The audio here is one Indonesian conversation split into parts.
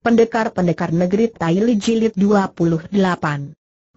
Pendekar-pendekar negeri Taili Jilid 28.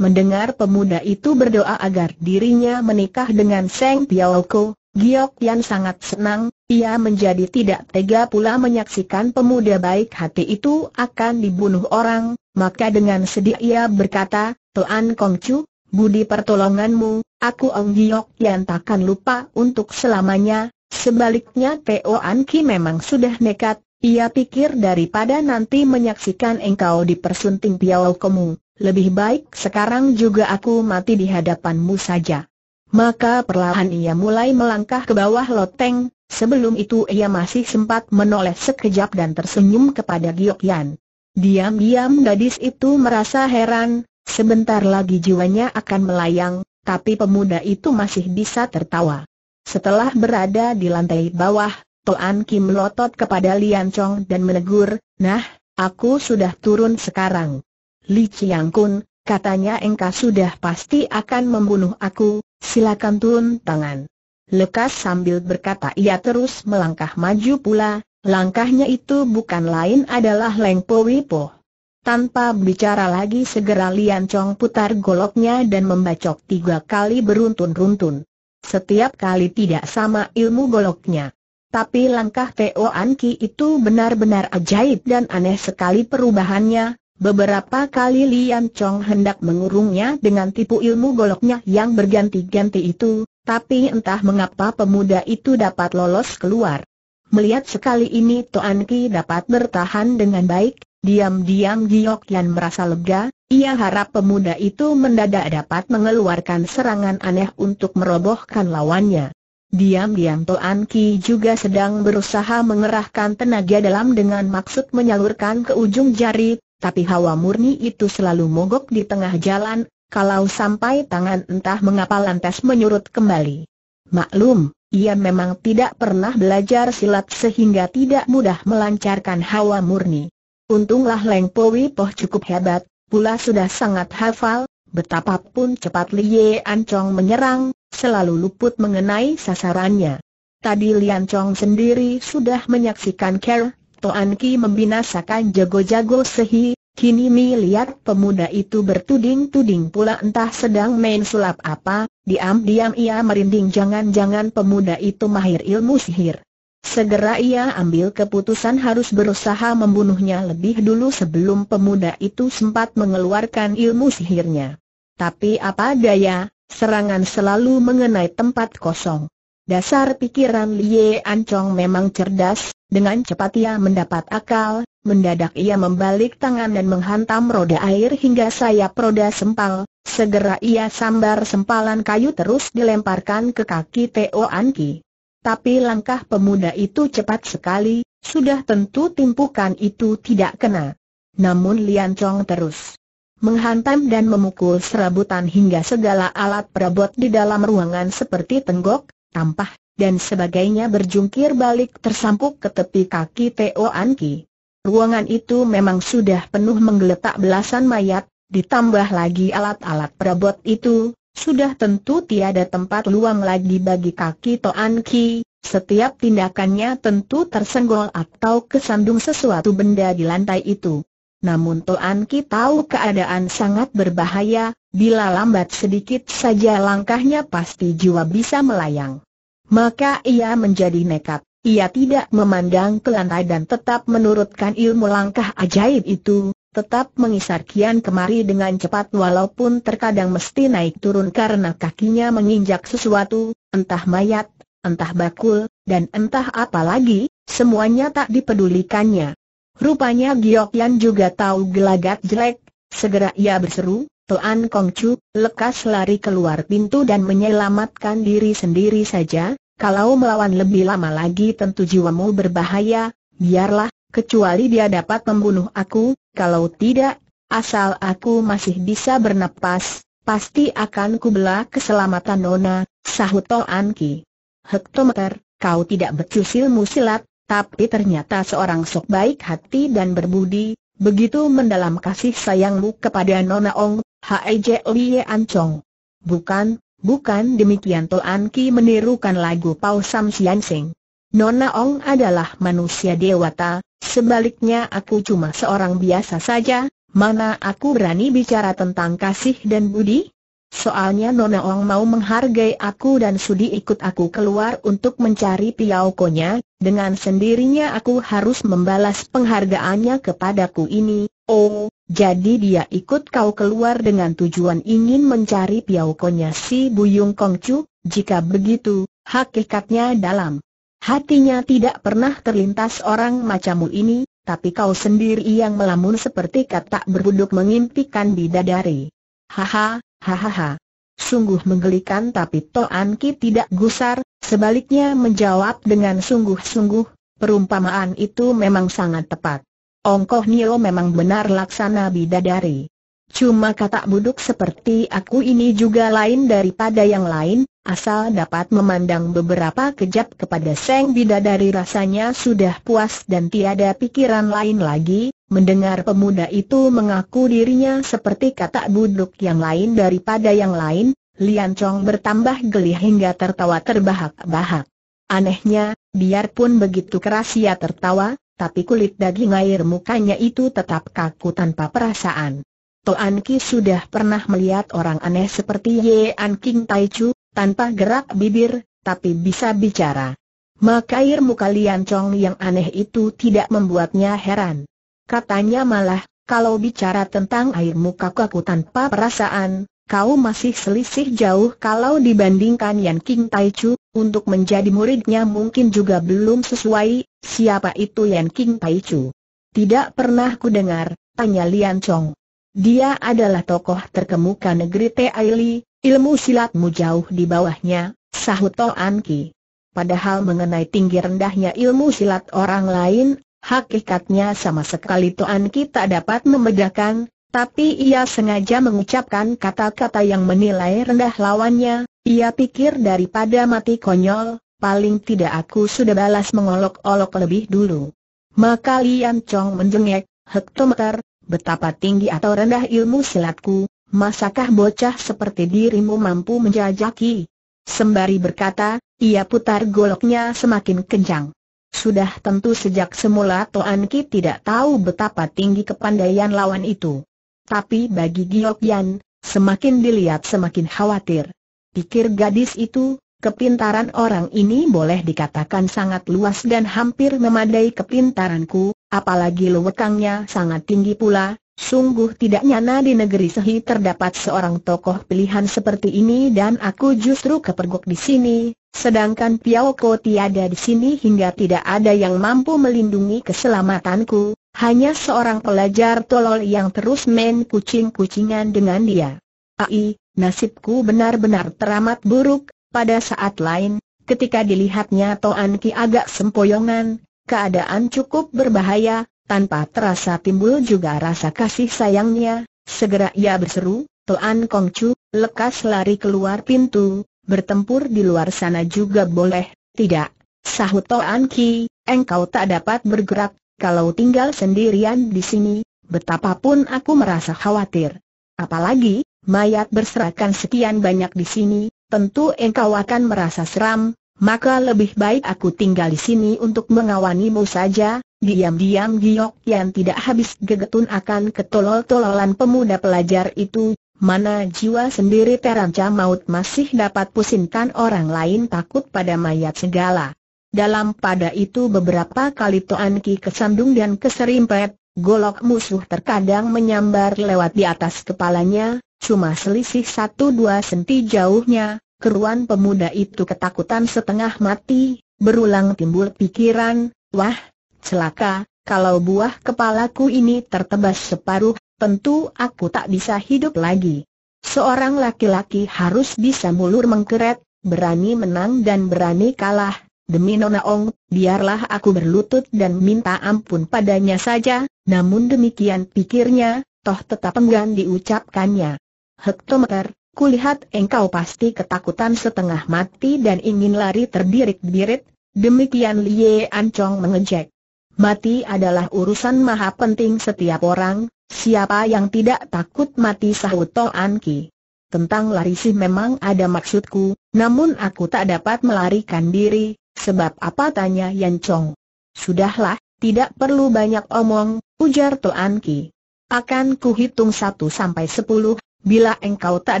Mendengar pemuda itu berdoa agar dirinya menikah dengan Seng Piaoko, Giok Yan sangat senang, ia menjadi tidak tega pula menyaksikan pemuda baik hati itu akan dibunuh orang, maka dengan sedih ia berkata, Tuan Chu, budi pertolonganmu, aku Ong Giok Yan takkan lupa untuk selamanya, sebaliknya Teo An Ki memang sudah nekat, ia pikir daripada nanti menyaksikan engkau dipersunting piawau kamu, lebih baik sekarang juga aku mati di hadapanmu saja. Maka perlahan ia mulai melangkah ke bawah loteng, sebelum itu ia masih sempat menoleh sekejap dan tersenyum kepada Giok Yan. Diam-diam gadis itu merasa heran, sebentar lagi jiwanya akan melayang, tapi pemuda itu masih bisa tertawa. Setelah berada di lantai bawah, Toan Kim melotot kepada Lian Chong dan menegur, nah, aku sudah turun sekarang. Li Chiang Kun, katanya engkau sudah pasti akan membunuh aku, silakan turun tangan. Lekas sambil berkata ia terus melangkah maju pula, langkahnya itu bukan lain adalah Leng Po Wipo. Tanpa bicara lagi segera Lian Chong putar goloknya dan membacok tiga kali beruntun-runtun. Setiap kali tidak sama ilmu goloknya. Tapi langkah Po Anki itu benar-benar ajaib dan aneh sekali perubahannya. Beberapa kali Lian Chong hendak mengurungnya dengan tipu ilmu goloknya yang berganti-ganti itu, tapi entah mengapa pemuda itu dapat lolos keluar. Melihat sekali ini Toan Ki dapat bertahan dengan baik, diam-diam Giok Yan merasa lega, ia harap pemuda itu mendadak dapat mengeluarkan serangan aneh untuk merobohkan lawannya. Diam-diam Toan Ki juga sedang berusaha mengerahkan tenaga dalam dengan maksud menyalurkan ke ujung jari, tapi hawa murni itu selalu mogok di tengah jalan, kalau sampai tangan entah mengapa lantas menyurut kembali. Maklum, ia memang tidak pernah belajar silat sehingga tidak mudah melancarkan hawa murni. Untunglah Leng Powi Poh cukup hebat, pula sudah sangat hafal, betapapun cepat Liye Ancong menyerang, selalu luput mengenai sasarannya. Tadi Lian Chong sendiri sudah menyaksikan Ker, Toan Ki membinasakan jago-jago Sehi, kini Mi lihat pemuda itu bertuding-tuding pula entah sedang main sulap apa, diam-diam ia merinding jangan-jangan pemuda itu mahir ilmu sihir. Segera ia ambil keputusan harus berusaha membunuhnya lebih dulu sebelum pemuda itu sempat mengeluarkan ilmu sihirnya. Tapi apa daya, Serangan selalu mengenai tempat kosong. Dasar pikiran Lie Ancong memang cerdas, dengan cepat ia mendapat akal, mendadak ia membalik tangan dan menghantam roda air hingga sayap roda sempal, segera ia sambar sempalan kayu terus dilemparkan ke kaki Teo Anki. Tapi langkah pemuda itu cepat sekali, sudah tentu timpukan itu tidak kena. Namun Lian Chong terus menghantam dan memukul serabutan hingga segala alat perabot di dalam ruangan seperti tenggok, tampah, dan sebagainya berjungkir balik tersampuk ke tepi kaki Teo Anki. Ruangan itu memang sudah penuh menggeletak belasan mayat, ditambah lagi alat-alat perabot itu, sudah tentu tiada tempat luang lagi bagi kaki Teo Anki. Setiap tindakannya tentu tersenggol atau kesandung sesuatu benda di lantai itu. Namun Toan Ki tahu keadaan sangat berbahaya, bila lambat sedikit saja langkahnya pasti jiwa bisa melayang. Maka ia menjadi nekat, ia tidak memandang ke lantai dan tetap menurutkan ilmu langkah ajaib itu, tetap mengisar kian kemari dengan cepat walaupun terkadang mesti naik turun karena kakinya menginjak sesuatu, entah mayat, entah bakul, dan entah apa lagi, semuanya tak dipedulikannya. Rupanya Giok Yan juga tahu gelagat jelek, segera ia berseru, Kong Chu, lekas lari keluar pintu dan menyelamatkan diri sendiri saja, kalau melawan lebih lama lagi tentu jiwamu berbahaya, biarlah, kecuali dia dapat membunuh aku, kalau tidak, asal aku masih bisa bernapas, pasti akan kubela keselamatan Nona, sahut Toan Ki. Hektometer, kau tidak becus musilat, tapi ternyata seorang sok baik hati dan berbudi, begitu mendalam kasih sayangmu kepada Nona Ong, H.E.J. Lie Ancong. Bukan, bukan demikian To An Ki menirukan lagu Pau Sam Sian Sing. Nona Ong adalah manusia dewata, sebaliknya aku cuma seorang biasa saja, mana aku berani bicara tentang kasih dan budi? Soalnya Nona Ong mau menghargai aku dan sudi ikut aku keluar untuk mencari piaukonya, dengan sendirinya aku harus membalas penghargaannya kepadaku ini. Oh, jadi dia ikut kau keluar dengan tujuan ingin mencari piaukonya si Buyung Kongcu, jika begitu, hakikatnya dalam. Hatinya tidak pernah terlintas orang macammu ini, tapi kau sendiri yang melamun seperti kata berbuduk mengimpikan bidadari. Haha, Hahaha. Sungguh menggelikan tapi Toan Ki tidak gusar, sebaliknya menjawab dengan sungguh-sungguh, perumpamaan itu memang sangat tepat. Ongkoh Nio memang benar laksana bidadari. Cuma kata buduk seperti aku ini juga lain daripada yang lain, asal dapat memandang beberapa kejap kepada Seng Bidadari rasanya sudah puas dan tiada pikiran lain lagi, Mendengar pemuda itu mengaku dirinya seperti katak buduk yang lain daripada yang lain, Lian Chong bertambah geli hingga tertawa terbahak-bahak. Anehnya, biarpun begitu keras ia tertawa, tapi kulit daging air mukanya itu tetap kaku tanpa perasaan. Toan Ki sudah pernah melihat orang aneh seperti Ye An King Tai Chu, tanpa gerak bibir, tapi bisa bicara. Maka air muka Lian Chong yang aneh itu tidak membuatnya heran katanya malah, kalau bicara tentang air muka kaku tanpa perasaan, kau masih selisih jauh kalau dibandingkan Yan King Tai Chu, untuk menjadi muridnya mungkin juga belum sesuai, siapa itu Yan King Tai Chu? Tidak pernah ku dengar, tanya Lian Chong. Dia adalah tokoh terkemuka negeri Li, ilmu silatmu jauh di bawahnya, sahut An Ki. Padahal mengenai tinggi rendahnya ilmu silat orang lain, Hakikatnya sama sekali tuan kita dapat membedakan, tapi ia sengaja mengucapkan kata-kata yang menilai rendah lawannya, ia pikir daripada mati konyol, paling tidak aku sudah balas mengolok-olok lebih dulu. Maka Lian Chong menjengek, hektometer, betapa tinggi atau rendah ilmu silatku, masakah bocah seperti dirimu mampu menjajaki? Sembari berkata, ia putar goloknya semakin kencang. Sudah tentu sejak semula Toan Ki tidak tahu betapa tinggi kepandaian lawan itu. Tapi bagi Giok Yan, semakin dilihat semakin khawatir. Pikir gadis itu, kepintaran orang ini boleh dikatakan sangat luas dan hampir memadai kepintaranku, apalagi lewekangnya sangat tinggi pula, Sungguh tidak nyana di negeri Sehi terdapat seorang tokoh pilihan seperti ini dan aku justru kepergok di sini, Sedangkan Piao Ko tiada di sini hingga tidak ada yang mampu melindungi keselamatanku, hanya seorang pelajar tolol yang terus main kucing-kucingan dengan dia. Ai, nasibku benar-benar teramat buruk, pada saat lain, ketika dilihatnya Toan Ki agak sempoyongan, keadaan cukup berbahaya, tanpa terasa timbul juga rasa kasih sayangnya, segera ia berseru, Toan Chu lekas lari keluar pintu, bertempur di luar sana juga boleh, tidak? Sahut Toan Ki, engkau tak dapat bergerak, kalau tinggal sendirian di sini, betapapun aku merasa khawatir. Apalagi, mayat berserakan sekian banyak di sini, tentu engkau akan merasa seram, maka lebih baik aku tinggal di sini untuk mengawanimu saja. Diam-diam Giok yang tidak habis gegetun akan ketolol-tololan pemuda pelajar itu, Mana jiwa sendiri terancam maut masih dapat pusingkan orang lain takut pada mayat segala. Dalam pada itu beberapa kali Toan Ki kesandung dan keserimpet, golok musuh terkadang menyambar lewat di atas kepalanya, cuma selisih satu dua senti jauhnya, keruan pemuda itu ketakutan setengah mati, berulang timbul pikiran, wah, celaka, kalau buah kepalaku ini tertebas separuh, tentu aku tak bisa hidup lagi. Seorang laki-laki harus bisa mulur mengkeret, berani menang dan berani kalah. Demi Nona Ong, biarlah aku berlutut dan minta ampun padanya saja, namun demikian pikirnya, toh tetap enggan diucapkannya. Hektometer, Kulihat engkau pasti ketakutan setengah mati dan ingin lari terbirit-birit, demikian Lie Ancong mengejek. Mati adalah urusan maha penting setiap orang, Siapa yang tidak takut mati sahut Toan Ki. Tentang lari sih memang ada maksudku, namun aku tak dapat melarikan diri, sebab apa tanya Yan Chong. Sudahlah, tidak perlu banyak omong, ujar Toan Ki. Akan kuhitung satu sampai sepuluh, bila engkau tak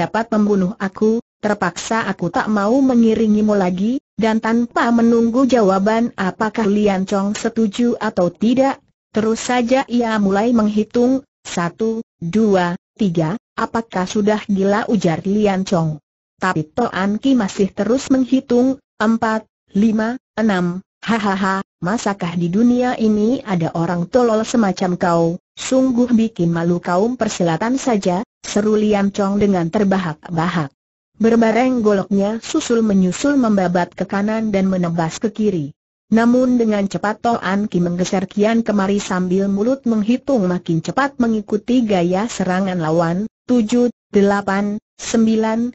dapat membunuh aku, terpaksa aku tak mau mengiringimu lagi, dan tanpa menunggu jawaban apakah Lian Chong setuju atau tidak, Terus saja ia mulai menghitung, satu, dua, tiga, apakah sudah gila ujar Lian Chong. Tapi Toan Ki masih terus menghitung, empat, lima, enam, hahaha, masakah di dunia ini ada orang tolol semacam kau, sungguh bikin malu kaum persilatan saja, seru Lian Chong dengan terbahak-bahak. Berbareng goloknya susul menyusul membabat ke kanan dan menebas ke kiri. Namun dengan cepat Toan Ki menggeser kian kemari sambil mulut menghitung makin cepat mengikuti gaya serangan lawan, 7, 8, 9, 10, 11, 13,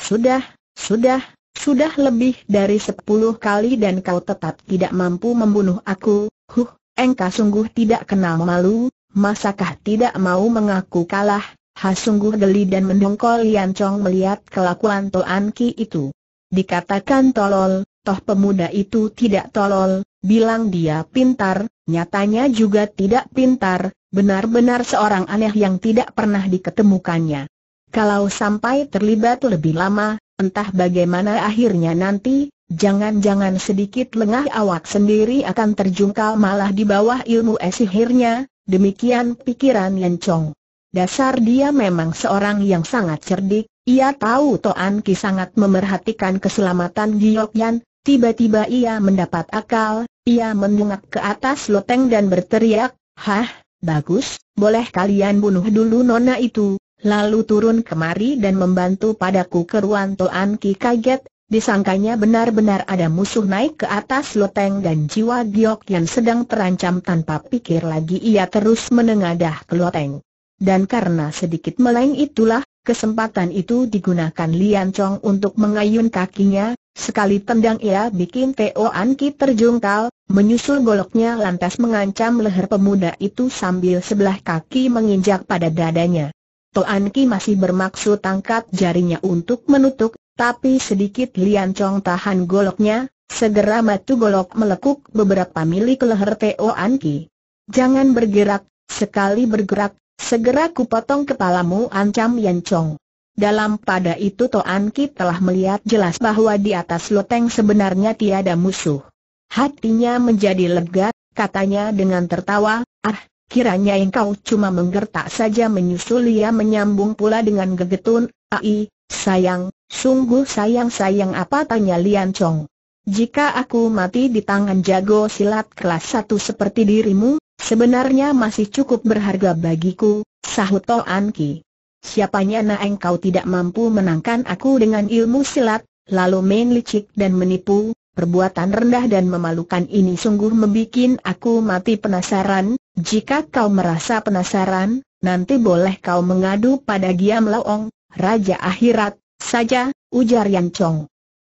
sudah, sudah, sudah lebih dari sepuluh kali dan kau tetap tidak mampu membunuh aku, huh, engkau sungguh tidak kenal malu, masakah tidak mau mengaku kalah, ha sungguh geli dan mendongkol Lian Chong melihat kelakuan Toan Ki itu dikatakan tolol, toh pemuda itu tidak tolol, bilang dia pintar, nyatanya juga tidak pintar, benar-benar seorang aneh yang tidak pernah diketemukannya. Kalau sampai terlibat lebih lama, entah bagaimana akhirnya nanti, jangan-jangan sedikit lengah awak sendiri akan terjungkal malah di bawah ilmu esihirnya, demikian pikiran Lencong. Dasar dia memang seorang yang sangat cerdik, ia tahu Toan Ki sangat memerhatikan keselamatan Yan. tiba-tiba ia mendapat akal, ia mendungak ke atas loteng dan berteriak, Hah, bagus, boleh kalian bunuh dulu nona itu, lalu turun kemari dan membantu padaku keruan Toan Ki kaget, disangkanya benar-benar ada musuh naik ke atas loteng dan jiwa Yan sedang terancam tanpa pikir lagi ia terus menengadah ke loteng. Dan karena sedikit meleng itulah, Kesempatan itu digunakan Lian Chong untuk mengayun kakinya, sekali tendang ia bikin Teo Anki terjungkal, menyusul goloknya lantas mengancam leher pemuda itu sambil sebelah kaki menginjak pada dadanya. Toan Anki masih bermaksud tangkap jarinya untuk menutup, tapi sedikit Lian Chong tahan goloknya, segera matu golok melekuk beberapa milik leher Teo Anki. Jangan bergerak, sekali bergerak, Segera kupotong kepalamu ancam Yan Chong. Dalam pada itu Toan Ki telah melihat jelas bahwa di atas loteng sebenarnya tiada musuh. Hatinya menjadi lega, katanya dengan tertawa, ah, kiranya engkau cuma menggertak saja menyusul ia menyambung pula dengan gegetun, ai, sayang, sungguh sayang-sayang apa tanya Lian Chong. Jika aku mati di tangan jago silat kelas satu seperti dirimu, Sebenarnya masih cukup berharga bagiku, sahut Toan Ki. Siapanya na engkau tidak mampu menangkan aku dengan ilmu silat, lalu main licik dan menipu, perbuatan rendah dan memalukan ini sungguh membuat aku mati penasaran, jika kau merasa penasaran, nanti boleh kau mengadu pada Giam Laong, Raja Akhirat, saja, ujar Yang Chong.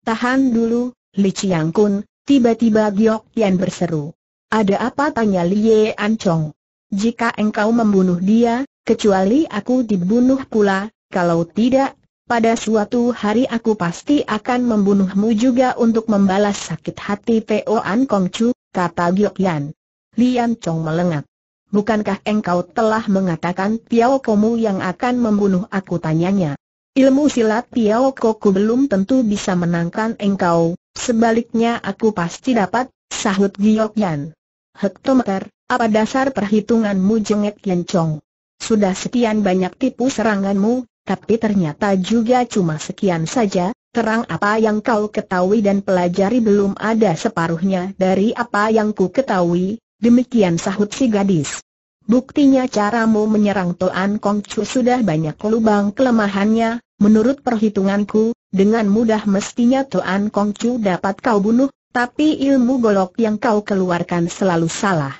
Tahan dulu, Li Chiang Kun, tiba-tiba Giok Yan berseru. Ada apa tanya Lie Ancong? Jika engkau membunuh dia, kecuali aku dibunuh pula, kalau tidak, pada suatu hari aku pasti akan membunuhmu juga untuk membalas sakit hati Teo An Chu, kata Giok Yan. Lian Chong melengat. Bukankah engkau telah mengatakan Piao Komu yang akan membunuh aku tanyanya? Ilmu silat Piao Koku belum tentu bisa menangkan engkau, sebaliknya aku pasti dapat, sahut Giok Yan. Hektometer, apa dasar perhitunganmu jengek Yencong? Sudah sekian banyak tipu seranganmu, tapi ternyata juga cuma sekian saja, terang apa yang kau ketahui dan pelajari belum ada separuhnya dari apa yang ku ketahui, demikian sahut si gadis. Buktinya caramu menyerang Toan Kong Chu sudah banyak lubang kelemahannya, menurut perhitunganku, dengan mudah mestinya Toan Kong Chu dapat kau bunuh, tapi ilmu golok yang kau keluarkan selalu salah.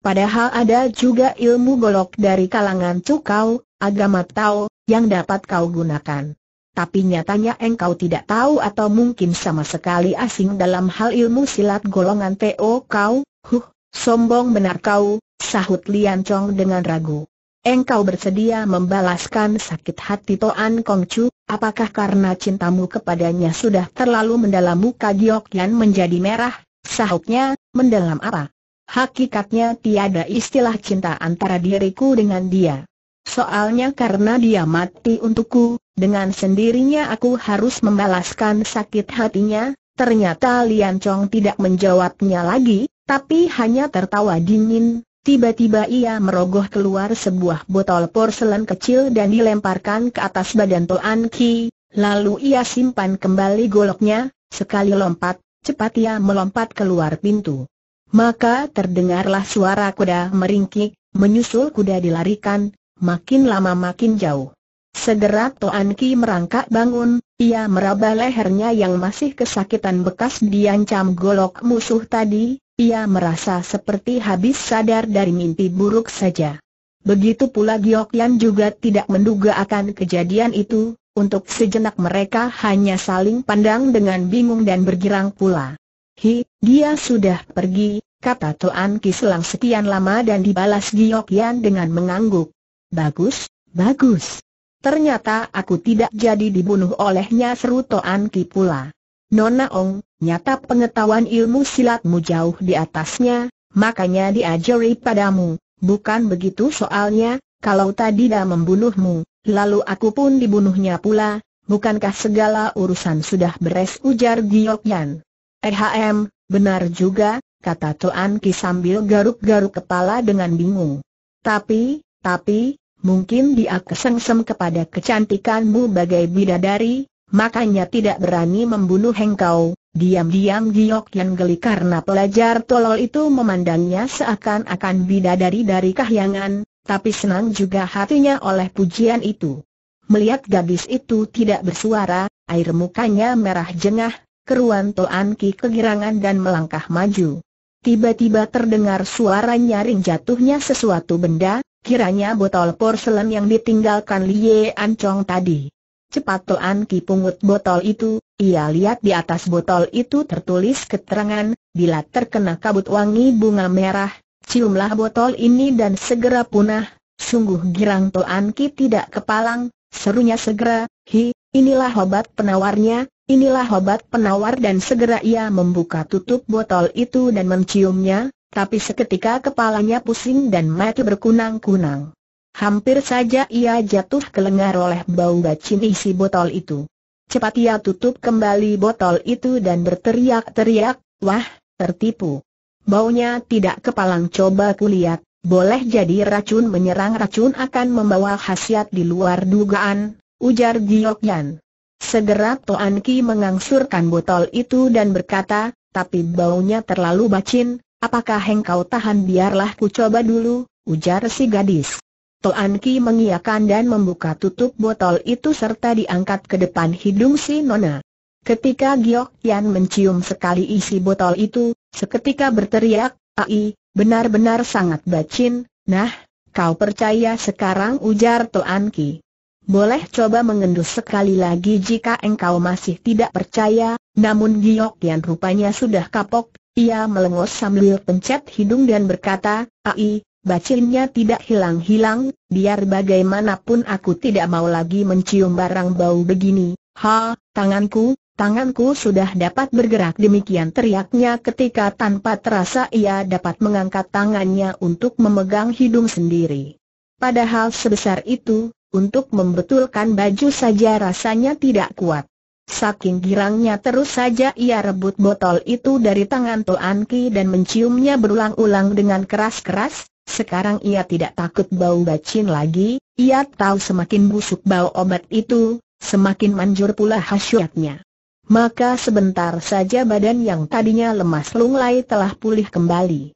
Padahal ada juga ilmu golok dari kalangan cukau, agama tau, yang dapat kau gunakan. Tapi nyatanya engkau tidak tahu atau mungkin sama sekali asing dalam hal ilmu silat golongan TO kau, huh, sombong benar kau, sahut Lian Chong dengan ragu. Engkau bersedia membalaskan sakit hati Toan Kong Chu, apakah karena cintamu kepadanya sudah terlalu mendalam muka Giok Yan menjadi merah, sahutnya, mendalam apa? Hakikatnya tiada istilah cinta antara diriku dengan dia. Soalnya karena dia mati untukku, dengan sendirinya aku harus membalaskan sakit hatinya, ternyata Lian Chong tidak menjawabnya lagi, tapi hanya tertawa dingin, Tiba-tiba ia merogoh keluar sebuah botol porselen kecil dan dilemparkan ke atas badan Toan Ki, lalu ia simpan kembali goloknya, sekali lompat, cepat ia melompat keluar pintu. Maka terdengarlah suara kuda meringkik, menyusul kuda dilarikan, makin lama makin jauh. Segera Toan Ki merangkak bangun, ia meraba lehernya yang masih kesakitan bekas diancam golok musuh tadi, ia merasa seperti habis sadar dari mimpi buruk saja. Begitu pula Giok Yan juga tidak menduga akan kejadian itu, untuk sejenak mereka hanya saling pandang dengan bingung dan bergirang pula. Hi, dia sudah pergi, kata Toan Ki selang sekian lama dan dibalas Giok Yan dengan mengangguk. Bagus, bagus. Ternyata aku tidak jadi dibunuh olehnya seru Toan Ki pula. Nona Ong, nyata pengetahuan ilmu silatmu jauh di atasnya, makanya diajari padamu, bukan begitu soalnya, kalau tadi dah membunuhmu, lalu aku pun dibunuhnya pula, bukankah segala urusan sudah beres ujar Giokyan. Ehm, benar juga, kata Tuan Ki sambil garuk-garuk kepala dengan bingung. Tapi, tapi, mungkin dia kesengsem kepada kecantikanmu bagai bidadari, Makanya tidak berani membunuh Hengkau, diam-diam Giok yang geli karena pelajar tolol itu memandangnya seakan-akan bidadari dari kahyangan, tapi senang juga hatinya oleh pujian itu. Melihat gadis itu tidak bersuara, air mukanya merah jengah, keruan Toan Ki kegirangan dan melangkah maju. Tiba-tiba terdengar suara nyaring jatuhnya sesuatu benda, kiranya botol porselen yang ditinggalkan An Ancong tadi. Cepat Toan Ki pungut botol itu, ia lihat di atas botol itu tertulis keterangan, bila terkena kabut wangi bunga merah, ciumlah botol ini dan segera punah, sungguh girang Toan Ki tidak kepalang, serunya segera, hi, inilah obat penawarnya, inilah obat penawar dan segera ia membuka tutup botol itu dan menciumnya, tapi seketika kepalanya pusing dan mati berkunang-kunang. Hampir saja ia jatuh kelengar oleh bau bacin isi botol itu. Cepat ia tutup kembali botol itu dan berteriak-teriak, wah, tertipu. Baunya tidak kepalang coba kulihat, boleh jadi racun menyerang racun akan membawa khasiat di luar dugaan, ujar Giok Yan. Segera Toan Ki mengangsurkan botol itu dan berkata, tapi baunya terlalu bacin, apakah engkau tahan biarlah ku coba dulu, ujar si gadis. Toan Ki mengiakan dan membuka tutup botol itu serta diangkat ke depan hidung si Nona. Ketika Giok Yan mencium sekali isi botol itu, seketika berteriak, Ai, benar-benar sangat bacin, nah, kau percaya sekarang ujar Toan Ki. Boleh coba mengendus sekali lagi jika engkau masih tidak percaya, namun Giok Yan rupanya sudah kapok, ia melengos sambil pencet hidung dan berkata, Ai, Bacilnya tidak hilang-hilang, biar bagaimanapun aku tidak mau lagi mencium barang bau begini. Ha, tanganku, tanganku sudah dapat bergerak demikian teriaknya ketika tanpa terasa ia dapat mengangkat tangannya untuk memegang hidung sendiri. Padahal sebesar itu, untuk membetulkan baju saja rasanya tidak kuat. Saking girangnya terus saja ia rebut botol itu dari tangan Toanki dan menciumnya berulang-ulang dengan keras-keras, sekarang ia tidak takut bau bacin lagi, ia tahu semakin busuk bau obat itu, semakin manjur pula hasyatnya. Maka sebentar saja badan yang tadinya lemas lunglai telah pulih kembali.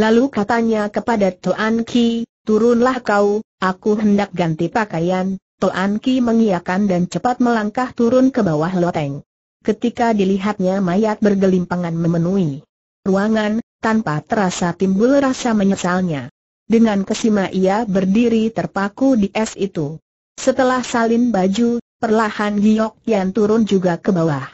Lalu katanya kepada Tuan Ki, turunlah kau, aku hendak ganti pakaian. Tuan Ki mengiakan dan cepat melangkah turun ke bawah loteng. Ketika dilihatnya mayat bergelimpangan memenuhi ruangan, tanpa terasa timbul rasa menyesalnya. Dengan kesima ia berdiri terpaku di es itu. Setelah salin baju, perlahan Giok Yan turun juga ke bawah.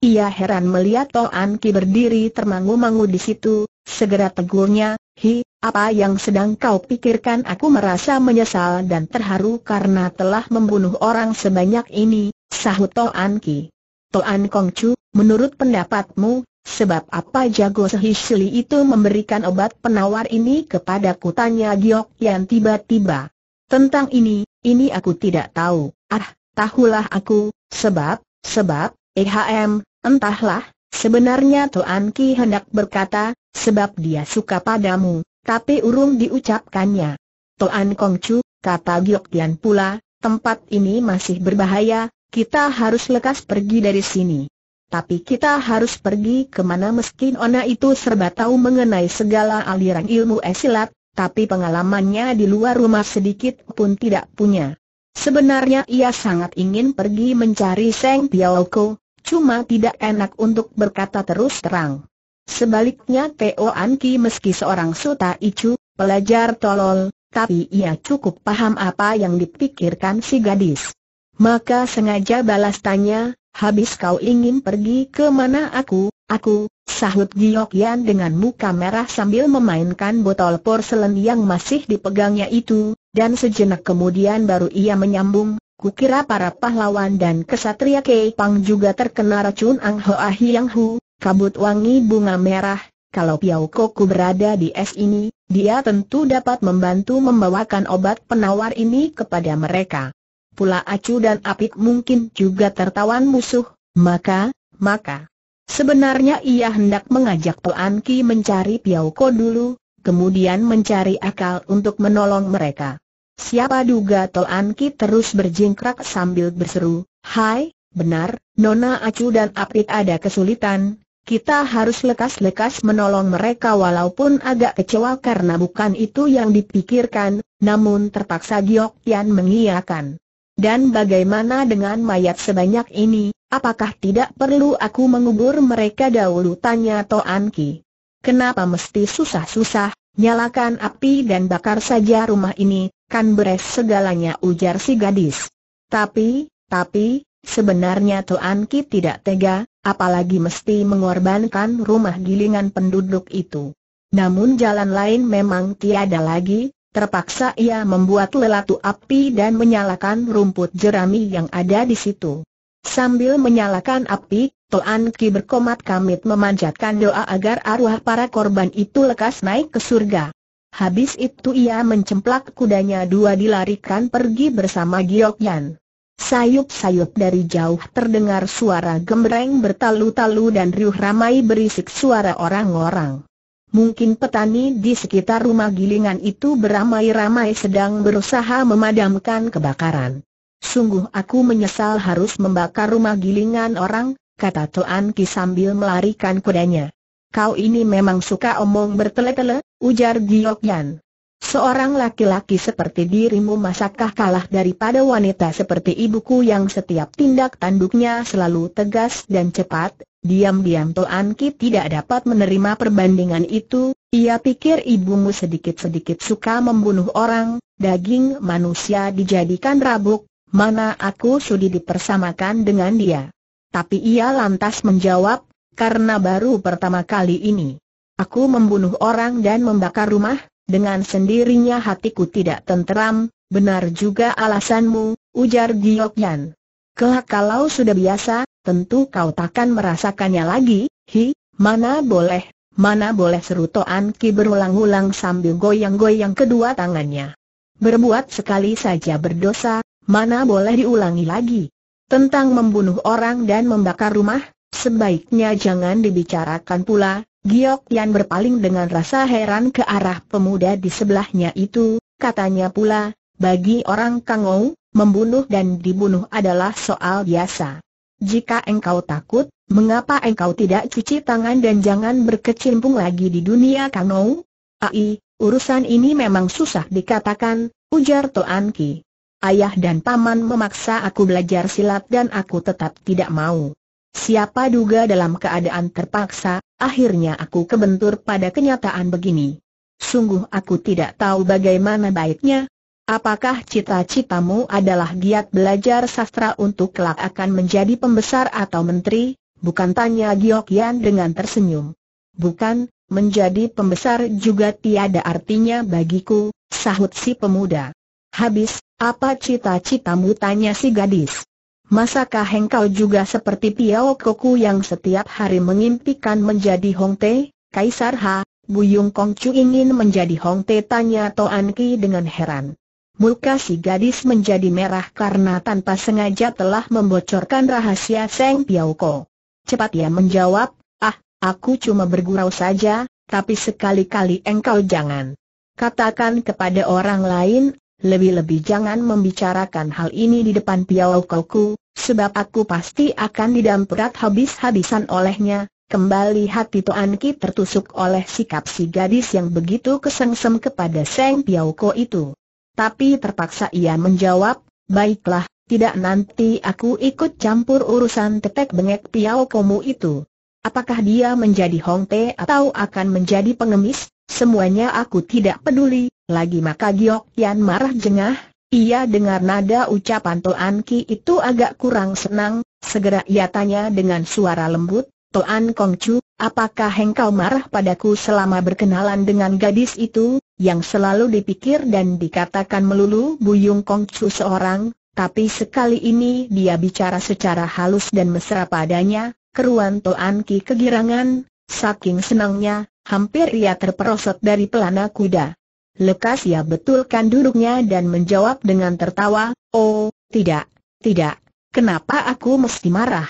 Ia heran melihat Toan Ki berdiri termangu-mangu di situ, segera tegurnya, Hi, apa yang sedang kau pikirkan aku merasa menyesal dan terharu karena telah membunuh orang sebanyak ini, sahut Toan Ki. Toan Kongcu, menurut pendapatmu, Sebab apa jago sehisili itu memberikan obat penawar ini kepada tanya Giok yang tiba-tiba. Tentang ini, ini aku tidak tahu, ah, tahulah aku, sebab, sebab, ehm, entahlah, sebenarnya Tuan Ki hendak berkata, sebab dia suka padamu, tapi urung diucapkannya. Kong Kongcu, kata Giok Tian pula, tempat ini masih berbahaya, kita harus lekas pergi dari sini. Tapi kita harus pergi kemana meski Ona itu serba tahu mengenai segala aliran ilmu esilat, tapi pengalamannya di luar rumah sedikit pun tidak punya. Sebenarnya ia sangat ingin pergi mencari Seng Piaoko, cuma tidak enak untuk berkata terus terang. Sebaliknya Teo Anki meski seorang Suta Icu, pelajar tolol, tapi ia cukup paham apa yang dipikirkan si gadis. Maka sengaja balas tanya, habis kau ingin pergi ke mana aku, aku, sahut Giyok Yan dengan muka merah sambil memainkan botol porselen yang masih dipegangnya itu, dan sejenak kemudian baru ia menyambung, kukira para pahlawan dan kesatria Kei juga terkena racun Ang Hoa Hiang Hu, kabut wangi bunga merah, kalau Piao Koku berada di es ini, dia tentu dapat membantu membawakan obat penawar ini kepada mereka pula acu dan apik mungkin juga tertawan musuh, maka, maka. Sebenarnya ia hendak mengajak Toan Ki mencari Piau Ko dulu, kemudian mencari akal untuk menolong mereka. Siapa duga Toan Ki terus berjingkrak sambil berseru, Hai, benar, Nona Acu dan Apik ada kesulitan, kita harus lekas-lekas menolong mereka walaupun agak kecewa karena bukan itu yang dipikirkan, namun terpaksa Giok Yan mengiyakan. Dan bagaimana dengan mayat sebanyak ini, apakah tidak perlu aku mengubur mereka dahulu tanya Toan Ki. Kenapa mesti susah-susah, nyalakan api dan bakar saja rumah ini, kan beres segalanya ujar si gadis. Tapi, tapi, sebenarnya Toan Ki tidak tega, apalagi mesti mengorbankan rumah gilingan penduduk itu. Namun jalan lain memang tiada lagi, Terpaksa ia membuat lelatu api dan menyalakan rumput jerami yang ada di situ. Sambil menyalakan api, Toan Ki berkomat kamit memanjatkan doa agar arwah para korban itu lekas naik ke surga. Habis itu ia mencemplak kudanya dua dilarikan pergi bersama Giokyan. Sayup-sayup dari jauh terdengar suara gembreng bertalu-talu dan riuh ramai berisik suara orang-orang. Mungkin petani di sekitar rumah gilingan itu beramai-ramai sedang berusaha memadamkan kebakaran. Sungguh aku menyesal harus membakar rumah gilingan orang, kata Tuan Ki sambil melarikan kudanya. Kau ini memang suka omong bertele-tele, ujar Giok Yan. Seorang laki-laki seperti dirimu masakah kalah daripada wanita seperti ibuku yang setiap tindak tanduknya selalu tegas dan cepat, diam-diam Toan Ki tidak dapat menerima perbandingan itu, ia pikir ibumu sedikit-sedikit suka membunuh orang, daging manusia dijadikan rabuk, mana aku sudi dipersamakan dengan dia. Tapi ia lantas menjawab, karena baru pertama kali ini. Aku membunuh orang dan membakar rumah, dengan sendirinya hatiku tidak tenteram, benar juga alasanmu, ujar Giokyan. Kelak kalau sudah biasa, tentu kau takkan merasakannya lagi, hi, mana boleh, mana boleh seru Toan Ki berulang-ulang sambil goyang-goyang kedua tangannya. Berbuat sekali saja berdosa, mana boleh diulangi lagi. Tentang membunuh orang dan membakar rumah, sebaiknya jangan dibicarakan pula, Giok Yan berpaling dengan rasa heran ke arah pemuda di sebelahnya itu, katanya pula, bagi orang Kangou, membunuh dan dibunuh adalah soal biasa. Jika engkau takut, mengapa engkau tidak cuci tangan dan jangan berkecimpung lagi di dunia Kangou? Ai, urusan ini memang susah dikatakan, ujar Toan Ki. Ayah dan paman memaksa aku belajar silat dan aku tetap tidak mau. Siapa duga dalam keadaan terpaksa, akhirnya aku kebentur pada kenyataan begini. Sungguh aku tidak tahu bagaimana baiknya. Apakah cita-citamu adalah giat belajar sastra untuk kelak akan menjadi pembesar atau menteri? Bukan tanya Yan dengan tersenyum. Bukan, menjadi pembesar juga tiada artinya bagiku, sahut si pemuda. Habis, apa cita-citamu tanya si gadis? Masakah engkau juga seperti Piao Koku yang setiap hari mengimpikan menjadi Hong Te? Kaisar Ha? Buyung Chu ingin menjadi Hong Te tanya Toan Ki dengan heran. Muka si gadis menjadi merah karena tanpa sengaja telah membocorkan rahasia Seng Piao Ko. Cepat ia menjawab, ah, aku cuma bergurau saja, tapi sekali-kali engkau jangan. Katakan kepada orang lain, lebih-lebih jangan membicarakan hal ini di depan Piao Kauku, sebab aku pasti akan didamprat habis-habisan olehnya. Kembali hati Toan Ki tertusuk oleh sikap si gadis yang begitu kesengsem kepada Seng Piao Ko itu. Tapi terpaksa ia menjawab, baiklah, tidak nanti aku ikut campur urusan tetek bengek Piao Komu itu apakah dia menjadi Hong Hongpe atau akan menjadi pengemis, semuanya aku tidak peduli, lagi maka Giok Yan marah jengah, ia dengar nada ucapan Toan Ki itu agak kurang senang, segera ia tanya dengan suara lembut, Toan Chu, apakah engkau marah padaku selama berkenalan dengan gadis itu, yang selalu dipikir dan dikatakan melulu Buyung Chu seorang, tapi sekali ini dia bicara secara halus dan mesra padanya, keruan Toan Ki kegirangan, saking senangnya, hampir ia terperosot dari pelana kuda. Lekas ia betulkan duduknya dan menjawab dengan tertawa, Oh, tidak, tidak, kenapa aku mesti marah?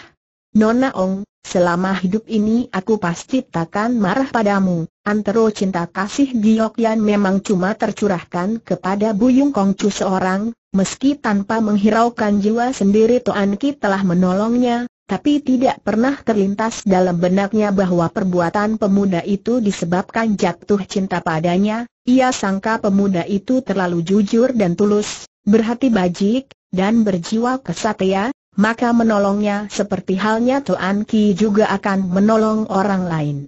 Nona Ong, Selama hidup ini aku pasti takkan marah padamu. Antero cinta kasih Giok Yan memang cuma tercurahkan kepada Buyung Kongcu seorang, meski tanpa menghiraukan jiwa sendiri Toan Ki telah menolongnya, tapi tidak pernah terlintas dalam benaknya bahwa perbuatan pemuda itu disebabkan jatuh cinta padanya, ia sangka pemuda itu terlalu jujur dan tulus, berhati bajik, dan berjiwa kesatria, maka menolongnya seperti halnya Tuan Ki juga akan menolong orang lain.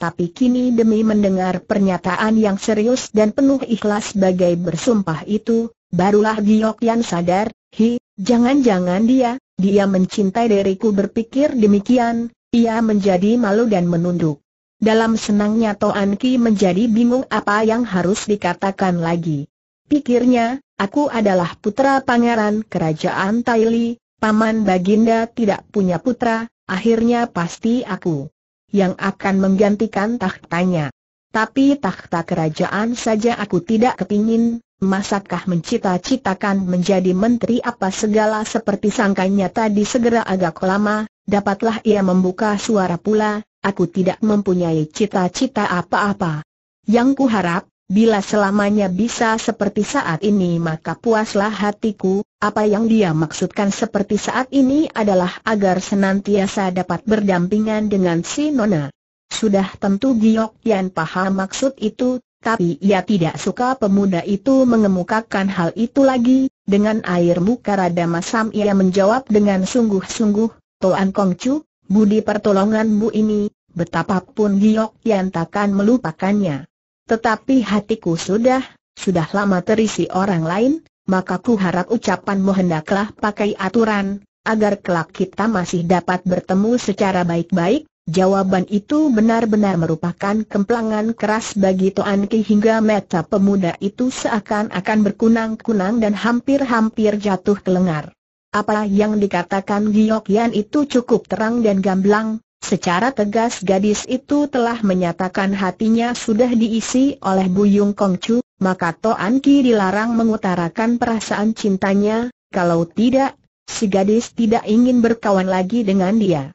Tapi kini demi mendengar pernyataan yang serius dan penuh ikhlas bagai bersumpah itu, barulah Giok Yan sadar, hi, jangan-jangan dia, dia mencintai diriku berpikir demikian, ia menjadi malu dan menunduk. Dalam senangnya Toan Ki menjadi bingung apa yang harus dikatakan lagi. Pikirnya, aku adalah putra pangeran kerajaan Taili, paman Baginda tidak punya putra, akhirnya pasti aku yang akan menggantikan tahtanya. Tapi tahta kerajaan saja aku tidak kepingin, Masakah mencita-citakan menjadi menteri apa segala seperti sangkanya tadi segera agak lama, dapatlah ia membuka suara pula, aku tidak mempunyai cita-cita apa-apa. Yang kuharap, bila selamanya bisa seperti saat ini maka puaslah hatiku, apa yang dia maksudkan seperti saat ini adalah agar senantiasa dapat berdampingan dengan si Nona. Sudah tentu Giok yang paham maksud itu, tapi ia tidak suka pemuda itu mengemukakan hal itu lagi, dengan air muka rada masam ia menjawab dengan sungguh-sungguh, Toan Kongcu, budi pertolonganmu ini, betapapun Giok Yan takkan melupakannya. Tetapi hatiku sudah, sudah lama terisi orang lain, maka ku harap ucapanmu hendaklah pakai aturan, agar kelak kita masih dapat bertemu secara baik-baik, Jawaban itu benar-benar merupakan kemplangan keras bagi Toan Ki hingga mata pemuda itu seakan-akan berkunang-kunang dan hampir-hampir jatuh ke lengar. Apa yang dikatakan Giok Yan itu cukup terang dan gamblang, secara tegas gadis itu telah menyatakan hatinya sudah diisi oleh Buyung Chu, maka Toan Ki dilarang mengutarakan perasaan cintanya, kalau tidak, si gadis tidak ingin berkawan lagi dengan dia.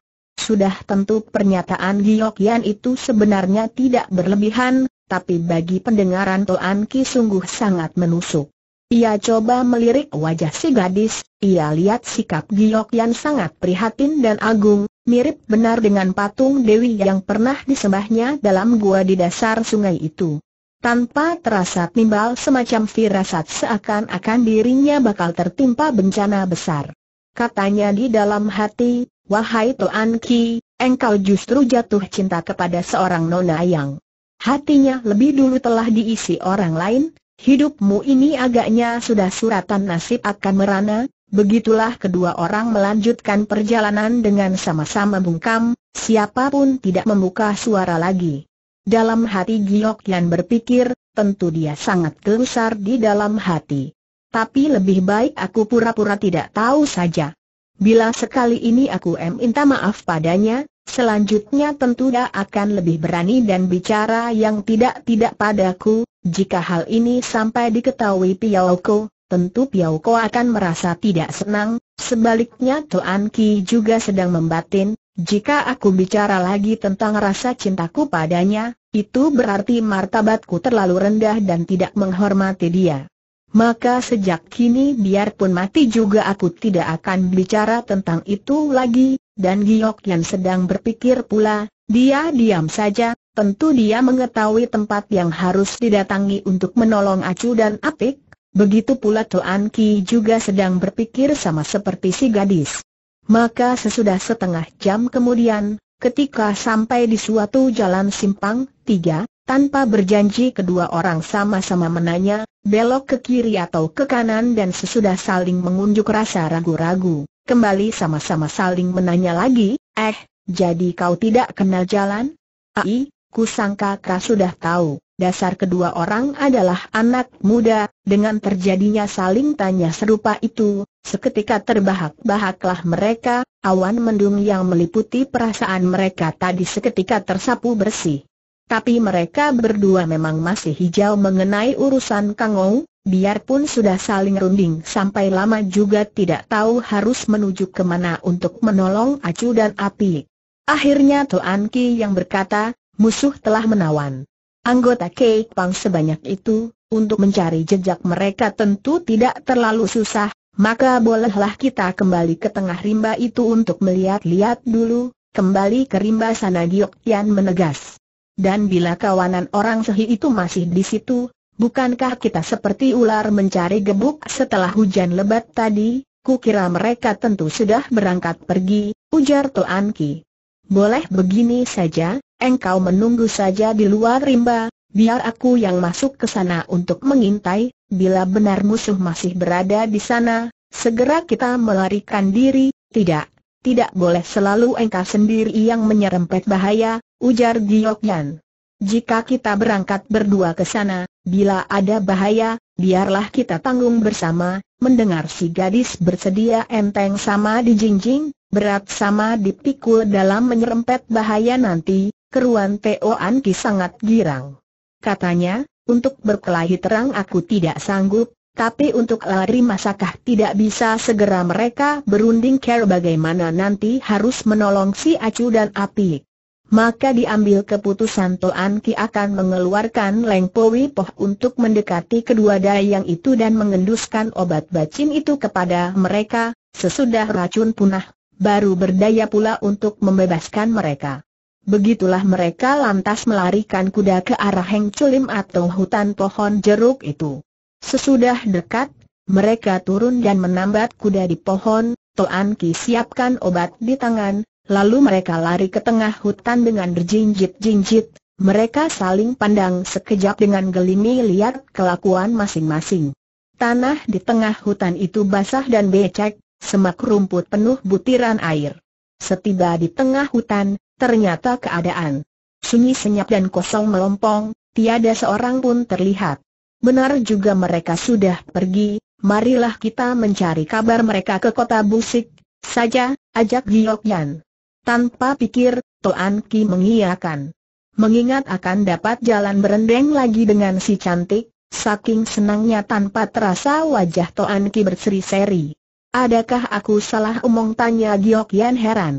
Sudah tentu pernyataan Giok Yan itu sebenarnya tidak berlebihan, tapi bagi pendengaran Toan Ki sungguh sangat menusuk. Ia coba melirik wajah si gadis, ia lihat sikap Giok Yan sangat prihatin dan agung, mirip benar dengan patung Dewi yang pernah disembahnya dalam gua di dasar sungai itu. Tanpa terasa timbal semacam firasat seakan-akan dirinya bakal tertimpa bencana besar. Katanya di dalam hati, Wahai Toan Ki, engkau justru jatuh cinta kepada seorang nona yang hatinya lebih dulu telah diisi orang lain, hidupmu ini agaknya sudah suratan nasib akan merana, begitulah kedua orang melanjutkan perjalanan dengan sama-sama bungkam, siapapun tidak membuka suara lagi. Dalam hati Giok Yan berpikir, tentu dia sangat gelusar di dalam hati. Tapi lebih baik aku pura-pura tidak tahu saja. Bila sekali ini aku minta maaf padanya, selanjutnya tentu dia akan lebih berani dan bicara yang tidak-tidak padaku, jika hal ini sampai diketahui Piauko, tentu Piauko akan merasa tidak senang, sebaliknya Tuan Ki juga sedang membatin, jika aku bicara lagi tentang rasa cintaku padanya, itu berarti martabatku terlalu rendah dan tidak menghormati dia. Maka sejak kini biarpun mati juga aku tidak akan bicara tentang itu lagi, dan Giok yang sedang berpikir pula, dia diam saja, tentu dia mengetahui tempat yang harus didatangi untuk menolong Acu dan Apik, begitu pula Tuan Ki juga sedang berpikir sama seperti si gadis. Maka sesudah setengah jam kemudian, ketika sampai di suatu jalan simpang, tiga, tanpa berjanji kedua orang sama-sama menanya, belok ke kiri atau ke kanan dan sesudah saling mengunjuk rasa ragu-ragu, kembali sama-sama saling menanya lagi, eh, jadi kau tidak kenal jalan? Ai, sangka kau sudah tahu, dasar kedua orang adalah anak muda, dengan terjadinya saling tanya serupa itu, seketika terbahak-bahaklah mereka, awan mendung yang meliputi perasaan mereka tadi seketika tersapu bersih tapi mereka berdua memang masih hijau mengenai urusan Kang Ou, biarpun sudah saling runding sampai lama juga tidak tahu harus menuju ke mana untuk menolong Acu dan Api. Akhirnya Tuan Ki yang berkata, musuh telah menawan. Anggota Kek Pang sebanyak itu, untuk mencari jejak mereka tentu tidak terlalu susah, maka bolehlah kita kembali ke tengah rimba itu untuk melihat-lihat dulu, kembali ke rimba sana Giok Tian menegas. Dan bila kawanan orang sehi itu masih di situ, bukankah kita seperti ular mencari gebuk setelah hujan lebat tadi? Kukira mereka tentu sudah berangkat pergi, ujar Tuan Ki. Boleh begini saja, engkau menunggu saja di luar rimba, biar aku yang masuk ke sana untuk mengintai, bila benar musuh masih berada di sana, segera kita melarikan diri, tidak, tidak boleh selalu engkau sendiri yang menyerempet bahaya, ujar Giokyan. Jika kita berangkat berdua ke sana, bila ada bahaya, biarlah kita tanggung bersama, mendengar si gadis bersedia enteng sama dijinjing, berat sama dipikul dalam menyerempet bahaya nanti, keruan Teo Anki sangat girang. Katanya, untuk berkelahi terang aku tidak sanggup, tapi untuk lari masakah tidak bisa segera mereka berunding care bagaimana nanti harus menolong si Acu dan Apik maka diambil keputusan Toan Ki akan mengeluarkan Leng Powi Poh untuk mendekati kedua dayang itu dan mengenduskan obat bacin itu kepada mereka, sesudah racun punah, baru berdaya pula untuk membebaskan mereka. Begitulah mereka lantas melarikan kuda ke arah Heng Culim atau hutan pohon jeruk itu. Sesudah dekat, mereka turun dan menambat kuda di pohon, Toan Ki siapkan obat di tangan, Lalu mereka lari ke tengah hutan dengan berjinjit-jinjit, mereka saling pandang sekejap dengan gelimi lihat kelakuan masing-masing. Tanah di tengah hutan itu basah dan becek, semak rumput penuh butiran air. Setiba di tengah hutan, ternyata keadaan sunyi senyap dan kosong melompong, tiada seorang pun terlihat. Benar juga mereka sudah pergi, marilah kita mencari kabar mereka ke kota Busik, saja, ajak Giok Yan. Tanpa pikir, Toan Ki mengiyakan. Mengingat akan dapat jalan berendeng lagi dengan si cantik, saking senangnya tanpa terasa wajah Toan Ki berseri-seri. Adakah aku salah omong tanya Giok Yan heran?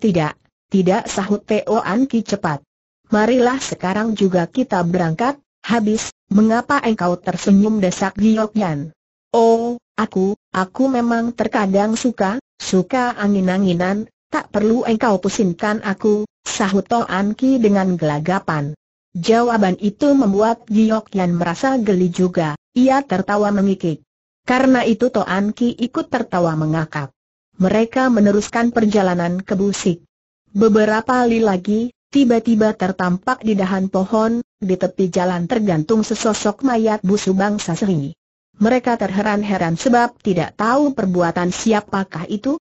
Tidak, tidak sahut Toan Ki cepat. Marilah sekarang juga kita berangkat, habis, mengapa engkau tersenyum desak Giok Yan? Oh, aku, aku memang terkadang suka, suka angin-anginan, Tak perlu engkau pusingkan aku, sahut To Anki dengan gelagapan. Jawaban itu membuat Giok Yan merasa geli juga, ia tertawa mengikik. Karena itu To Anki ikut tertawa mengakak. Mereka meneruskan perjalanan ke Busik. Beberapa kali lagi, tiba-tiba tertampak di dahan pohon, di tepi jalan tergantung sesosok mayat busu bangsa seri. Mereka terheran-heran sebab tidak tahu perbuatan siapakah itu,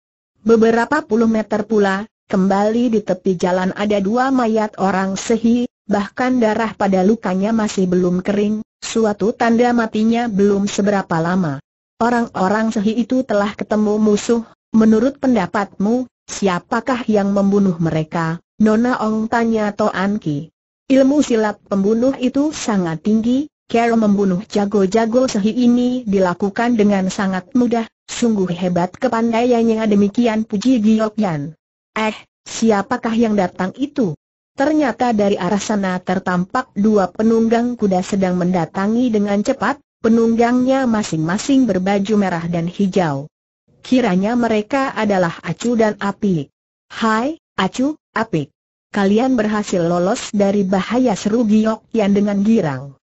Beberapa puluh meter pula, kembali di tepi jalan ada dua mayat orang sehi, bahkan darah pada lukanya masih belum kering, suatu tanda matinya belum seberapa lama. Orang-orang sehi itu telah ketemu musuh, menurut pendapatmu, siapakah yang membunuh mereka? Nona Ong tanya Toan Ki. Ilmu silat pembunuh itu sangat tinggi, Cara membunuh jago-jago sehi ini dilakukan dengan sangat mudah, Sungguh hebat kepandaiannya demikian puji Yan. Eh, siapakah yang datang itu? Ternyata dari arah sana tertampak dua penunggang kuda sedang mendatangi dengan cepat, penunggangnya masing-masing berbaju merah dan hijau. Kiranya mereka adalah Acu dan Api. Hai, Acu, Api. Kalian berhasil lolos dari bahaya seru Yan dengan girang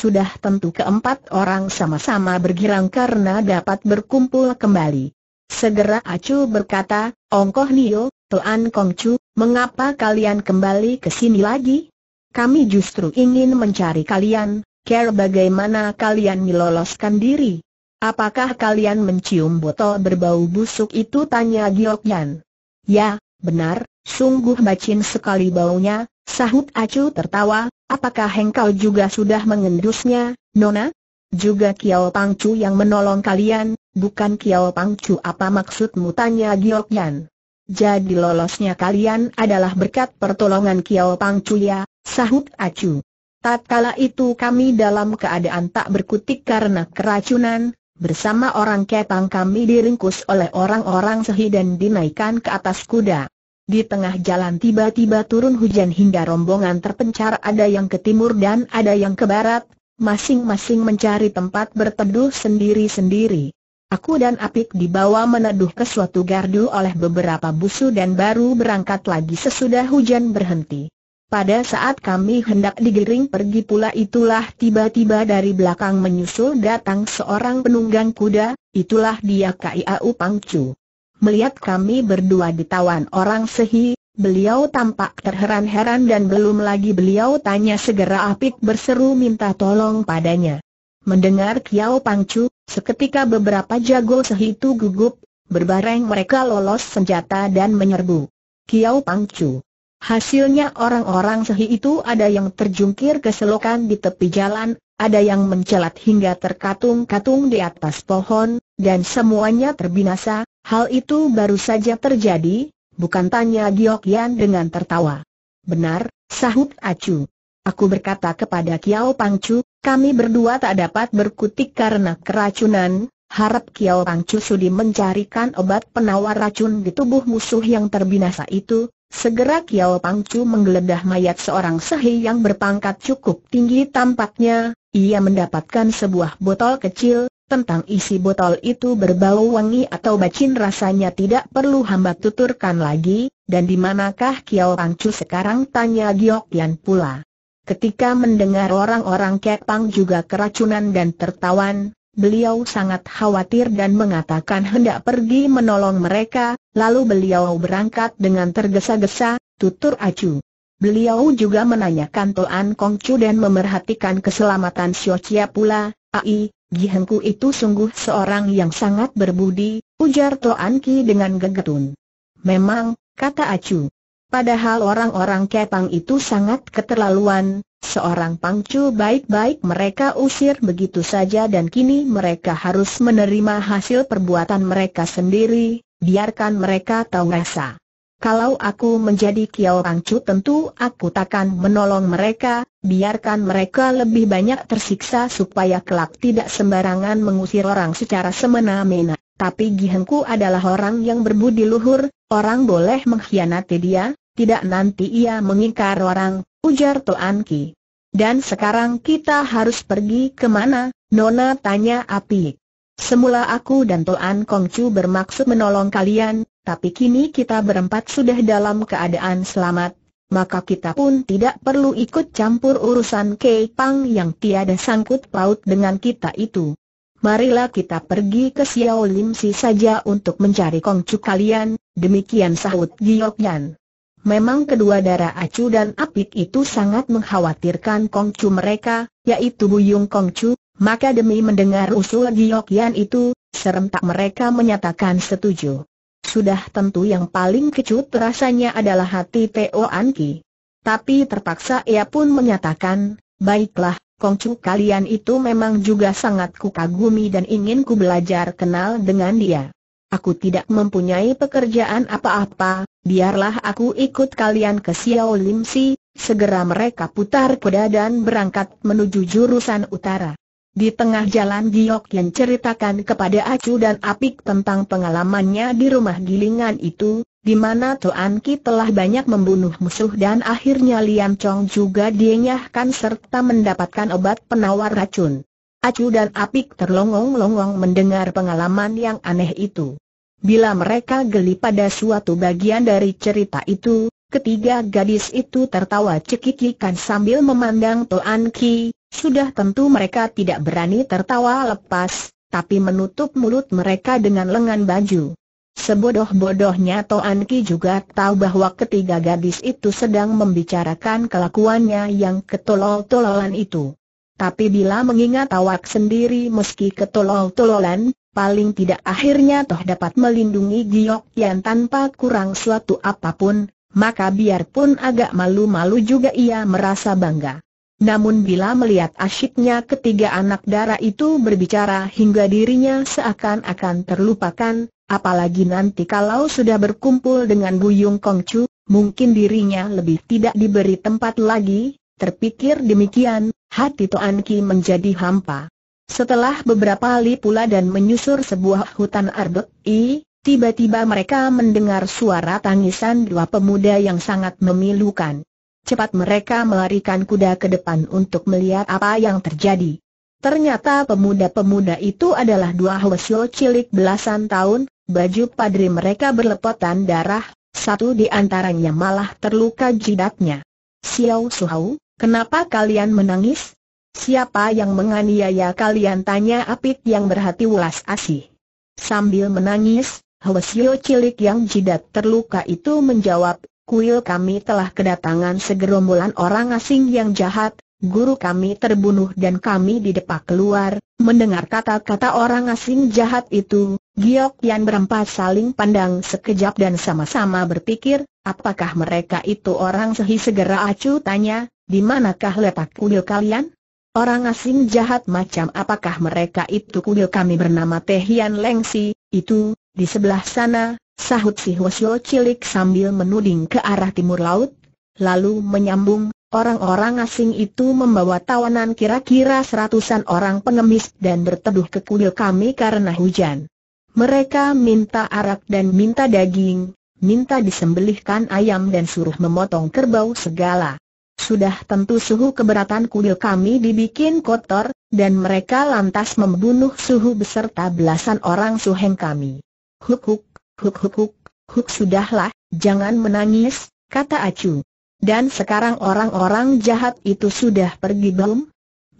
sudah tentu keempat orang sama-sama bergirang karena dapat berkumpul kembali. Segera Acu berkata, Ongkoh Nio, Tuan Kongcu, mengapa kalian kembali ke sini lagi? Kami justru ingin mencari kalian, care bagaimana kalian meloloskan diri. Apakah kalian mencium botol berbau busuk itu tanya Yan. Ya, benar, sungguh bacin sekali baunya, sahut Acu tertawa, Apakah hengkau juga sudah mengendusnya, Nona? Juga Kiao Pangcu yang menolong kalian, bukan Kiao Pangcu apa maksudmu tanya Giokyan. Jadi lolosnya kalian adalah berkat pertolongan Kiao Pangcu ya, sahut Acu. Tatkala itu kami dalam keadaan tak berkutik karena keracunan, bersama orang kepang kami diringkus oleh orang-orang sehi dan dinaikkan ke atas kuda. Di tengah jalan tiba-tiba turun hujan hingga rombongan terpencar ada yang ke timur dan ada yang ke barat, masing-masing mencari tempat berteduh sendiri-sendiri. Aku dan Apik dibawa meneduh ke suatu gardu oleh beberapa busu dan baru berangkat lagi sesudah hujan berhenti. Pada saat kami hendak digiring pergi pula itulah tiba-tiba dari belakang menyusul datang seorang penunggang kuda, itulah dia Kiau Pangcu melihat kami berdua ditawan orang sehi, beliau tampak terheran-heran dan belum lagi beliau tanya segera Apik berseru minta tolong padanya. Mendengar Kiao Pangcu, seketika beberapa jago sehi itu gugup, berbareng mereka lolos senjata dan menyerbu. Kiao Pangcu Hasilnya orang-orang sehi itu ada yang terjungkir ke selokan di tepi jalan, ada yang mencelat hingga terkatung-katung di atas pohon, dan semuanya terbinasa, Hal itu baru saja terjadi, bukan tanya Giok Yan dengan tertawa. Benar, sahut Acu. Aku berkata kepada Kiao Pangcu, kami berdua tak dapat berkutik karena keracunan, harap Kiao Pangcu sudi mencarikan obat penawar racun di tubuh musuh yang terbinasa itu. Segera Kiao Pangcu menggeledah mayat seorang sehi yang berpangkat cukup tinggi tampaknya, ia mendapatkan sebuah botol kecil, tentang isi botol itu berbau wangi atau bacin rasanya tidak perlu hamba tuturkan lagi, dan di manakah Kiao Pangcu sekarang tanya Giok Tian pula. Ketika mendengar orang-orang Kepang juga keracunan dan tertawan, beliau sangat khawatir dan mengatakan hendak pergi menolong mereka, lalu beliau berangkat dengan tergesa-gesa, tutur acu. Beliau juga menanyakan Toan Kongcu dan memerhatikan keselamatan Xiao Chia pula, Ai, Gihengku itu sungguh seorang yang sangat berbudi, ujar Toan Ki dengan gegetun. Memang, kata Acu. Padahal orang-orang Kepang itu sangat keterlaluan, seorang pangcu baik-baik mereka usir begitu saja dan kini mereka harus menerima hasil perbuatan mereka sendiri, biarkan mereka tahu rasa. Kalau aku menjadi Kiao Pangcu tentu aku takkan menolong mereka, biarkan mereka lebih banyak tersiksa supaya kelak tidak sembarangan mengusir orang secara semena-mena. Tapi Gihengku adalah orang yang berbudi luhur, orang boleh mengkhianati dia, tidak nanti ia mengingkar orang, ujar Tuan Ki. Dan sekarang kita harus pergi ke mana? Nona tanya api. Semula aku dan Tuan Kongcu bermaksud menolong kalian, tapi kini kita berempat sudah dalam keadaan selamat, maka kita pun tidak perlu ikut campur urusan Kei Pang yang tiada sangkut paut dengan kita itu. Marilah kita pergi ke Xiao Lim Si saja untuk mencari kongcu kalian, demikian sahut Giyok Yan. Memang kedua darah acu dan apik itu sangat mengkhawatirkan kongcu mereka, yaitu Buyung Kongcu, maka demi mendengar usul Giyok Yan itu, serentak mereka menyatakan setuju. Sudah tentu yang paling kecut rasanya adalah hati Teo Anki. Tapi terpaksa ia pun menyatakan, baiklah, Kongcu kalian itu memang juga sangat kukagumi dan ingin ku belajar kenal dengan dia. Aku tidak mempunyai pekerjaan apa-apa, biarlah aku ikut kalian ke Xiao Lim segera mereka putar kuda dan berangkat menuju jurusan utara. Di tengah jalan Giok yang ceritakan kepada Acu dan Apik tentang pengalamannya di rumah gilingan itu, di mana Tuan Ki telah banyak membunuh musuh dan akhirnya Lian Chong juga dienyahkan serta mendapatkan obat penawar racun. Acu dan Apik terlongong-longong mendengar pengalaman yang aneh itu. Bila mereka geli pada suatu bagian dari cerita itu, ketiga gadis itu tertawa cekikikan sambil memandang Tuan Ki, sudah tentu mereka tidak berani tertawa lepas, tapi menutup mulut mereka dengan lengan baju. Sebodoh-bodohnya Toan Ki juga tahu bahwa ketiga gadis itu sedang membicarakan kelakuannya yang ketolol-tololan itu. Tapi bila mengingat awak sendiri meski ketolol-tololan, paling tidak akhirnya toh dapat melindungi Giok yang tanpa kurang suatu apapun, maka biarpun agak malu-malu juga ia merasa bangga. Namun bila melihat asyiknya ketiga anak dara itu berbicara hingga dirinya seakan-akan terlupakan, apalagi nanti kalau sudah berkumpul dengan Buyung Kongcu, mungkin dirinya lebih tidak diberi tempat lagi, terpikir demikian, hati Toan Ki menjadi hampa. Setelah beberapa kali pula dan menyusur sebuah hutan arbek i, tiba-tiba mereka mendengar suara tangisan dua pemuda yang sangat memilukan cepat mereka melarikan kuda ke depan untuk melihat apa yang terjadi. Ternyata pemuda-pemuda itu adalah dua Hwasyo cilik belasan tahun, baju padri mereka berlepotan darah, satu di antaranya malah terluka jidatnya. Xiao Suhau, kenapa kalian menangis? Siapa yang menganiaya kalian tanya Apik yang berhati ulas asih. Sambil menangis, Hwasyo cilik yang jidat terluka itu menjawab, kuil kami telah kedatangan segerombolan orang asing yang jahat, guru kami terbunuh dan kami didepak keluar. Mendengar kata-kata orang asing jahat itu, Giok Yan berempat saling pandang sekejap dan sama-sama berpikir, apakah mereka itu orang sehi segera acu tanya, di manakah letak kuil kalian? Orang asing jahat macam apakah mereka itu kuil kami bernama Tehian Lengsi, itu, di sebelah sana, sahut si Hwasyo cilik sambil menuding ke arah timur laut, lalu menyambung, orang-orang asing itu membawa tawanan kira-kira seratusan orang pengemis dan berteduh ke kuil kami karena hujan. Mereka minta arak dan minta daging, minta disembelihkan ayam dan suruh memotong kerbau segala. Sudah tentu suhu keberatan kuil kami dibikin kotor, dan mereka lantas membunuh suhu beserta belasan orang suheng kami. Huk huk. Huk huk huk, huk sudahlah, jangan menangis, kata Acu. Dan sekarang orang-orang jahat itu sudah pergi belum?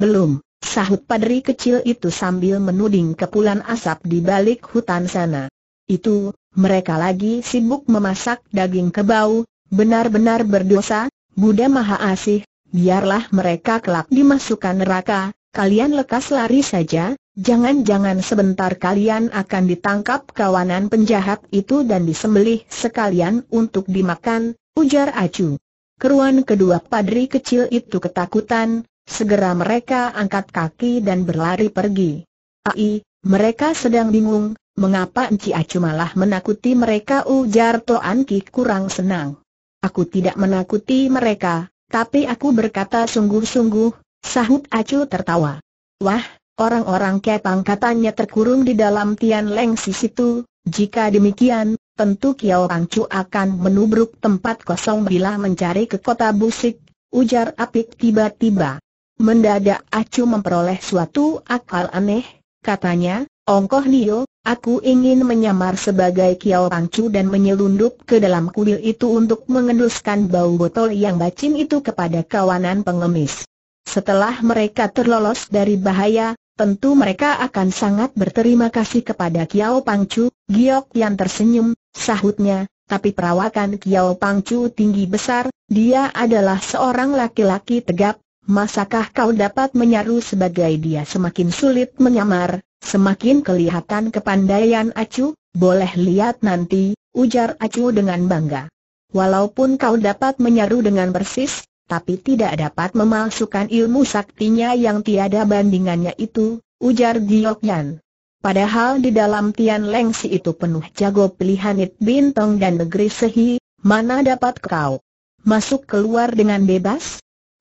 Belum, sahut padri kecil itu sambil menuding kepulan asap di balik hutan sana. Itu, mereka lagi sibuk memasak daging kebau, benar-benar berdosa, Buddha Maha Asih, biarlah mereka kelak dimasukkan neraka, kalian lekas lari saja, Jangan-jangan sebentar kalian akan ditangkap kawanan penjahat itu dan disembelih sekalian untuk dimakan, ujar Acu. Keruan kedua padri kecil itu ketakutan, segera mereka angkat kaki dan berlari pergi. Ai, mereka sedang bingung, mengapa Enci Acu malah menakuti mereka ujar Toan Ki kurang senang. Aku tidak menakuti mereka, tapi aku berkata sungguh-sungguh, sahut Acu tertawa. Wah, Orang-orang Kepang katanya terkurung di dalam Tian Leng si situ, jika demikian, tentu Kiao Pang Chu akan menubruk tempat kosong bila mencari ke kota Busik, ujar Apik tiba-tiba. Mendadak Acu memperoleh suatu akal aneh, katanya, Ongkoh Nio, aku ingin menyamar sebagai Kiao Pang Chu dan menyelundup ke dalam kuil itu untuk mengenduskan bau botol yang bacin itu kepada kawanan pengemis. Setelah mereka terlolos dari bahaya, tentu mereka akan sangat berterima kasih kepada Kiao Pangcu, Giok yang tersenyum, sahutnya, tapi perawakan Kiao Pangcu tinggi besar, dia adalah seorang laki-laki tegap, masakah kau dapat menyaru sebagai dia semakin sulit menyamar, semakin kelihatan kepandaian Acu, boleh lihat nanti, ujar Acu dengan bangga. Walaupun kau dapat menyaru dengan bersis tapi tidak dapat memalsukan ilmu saktinya yang tiada bandingannya itu, ujar Giokyan. Padahal di dalam Tian Lengsi itu penuh jago pilihan It Bintong dan negeri Sehi, mana dapat kau masuk keluar dengan bebas?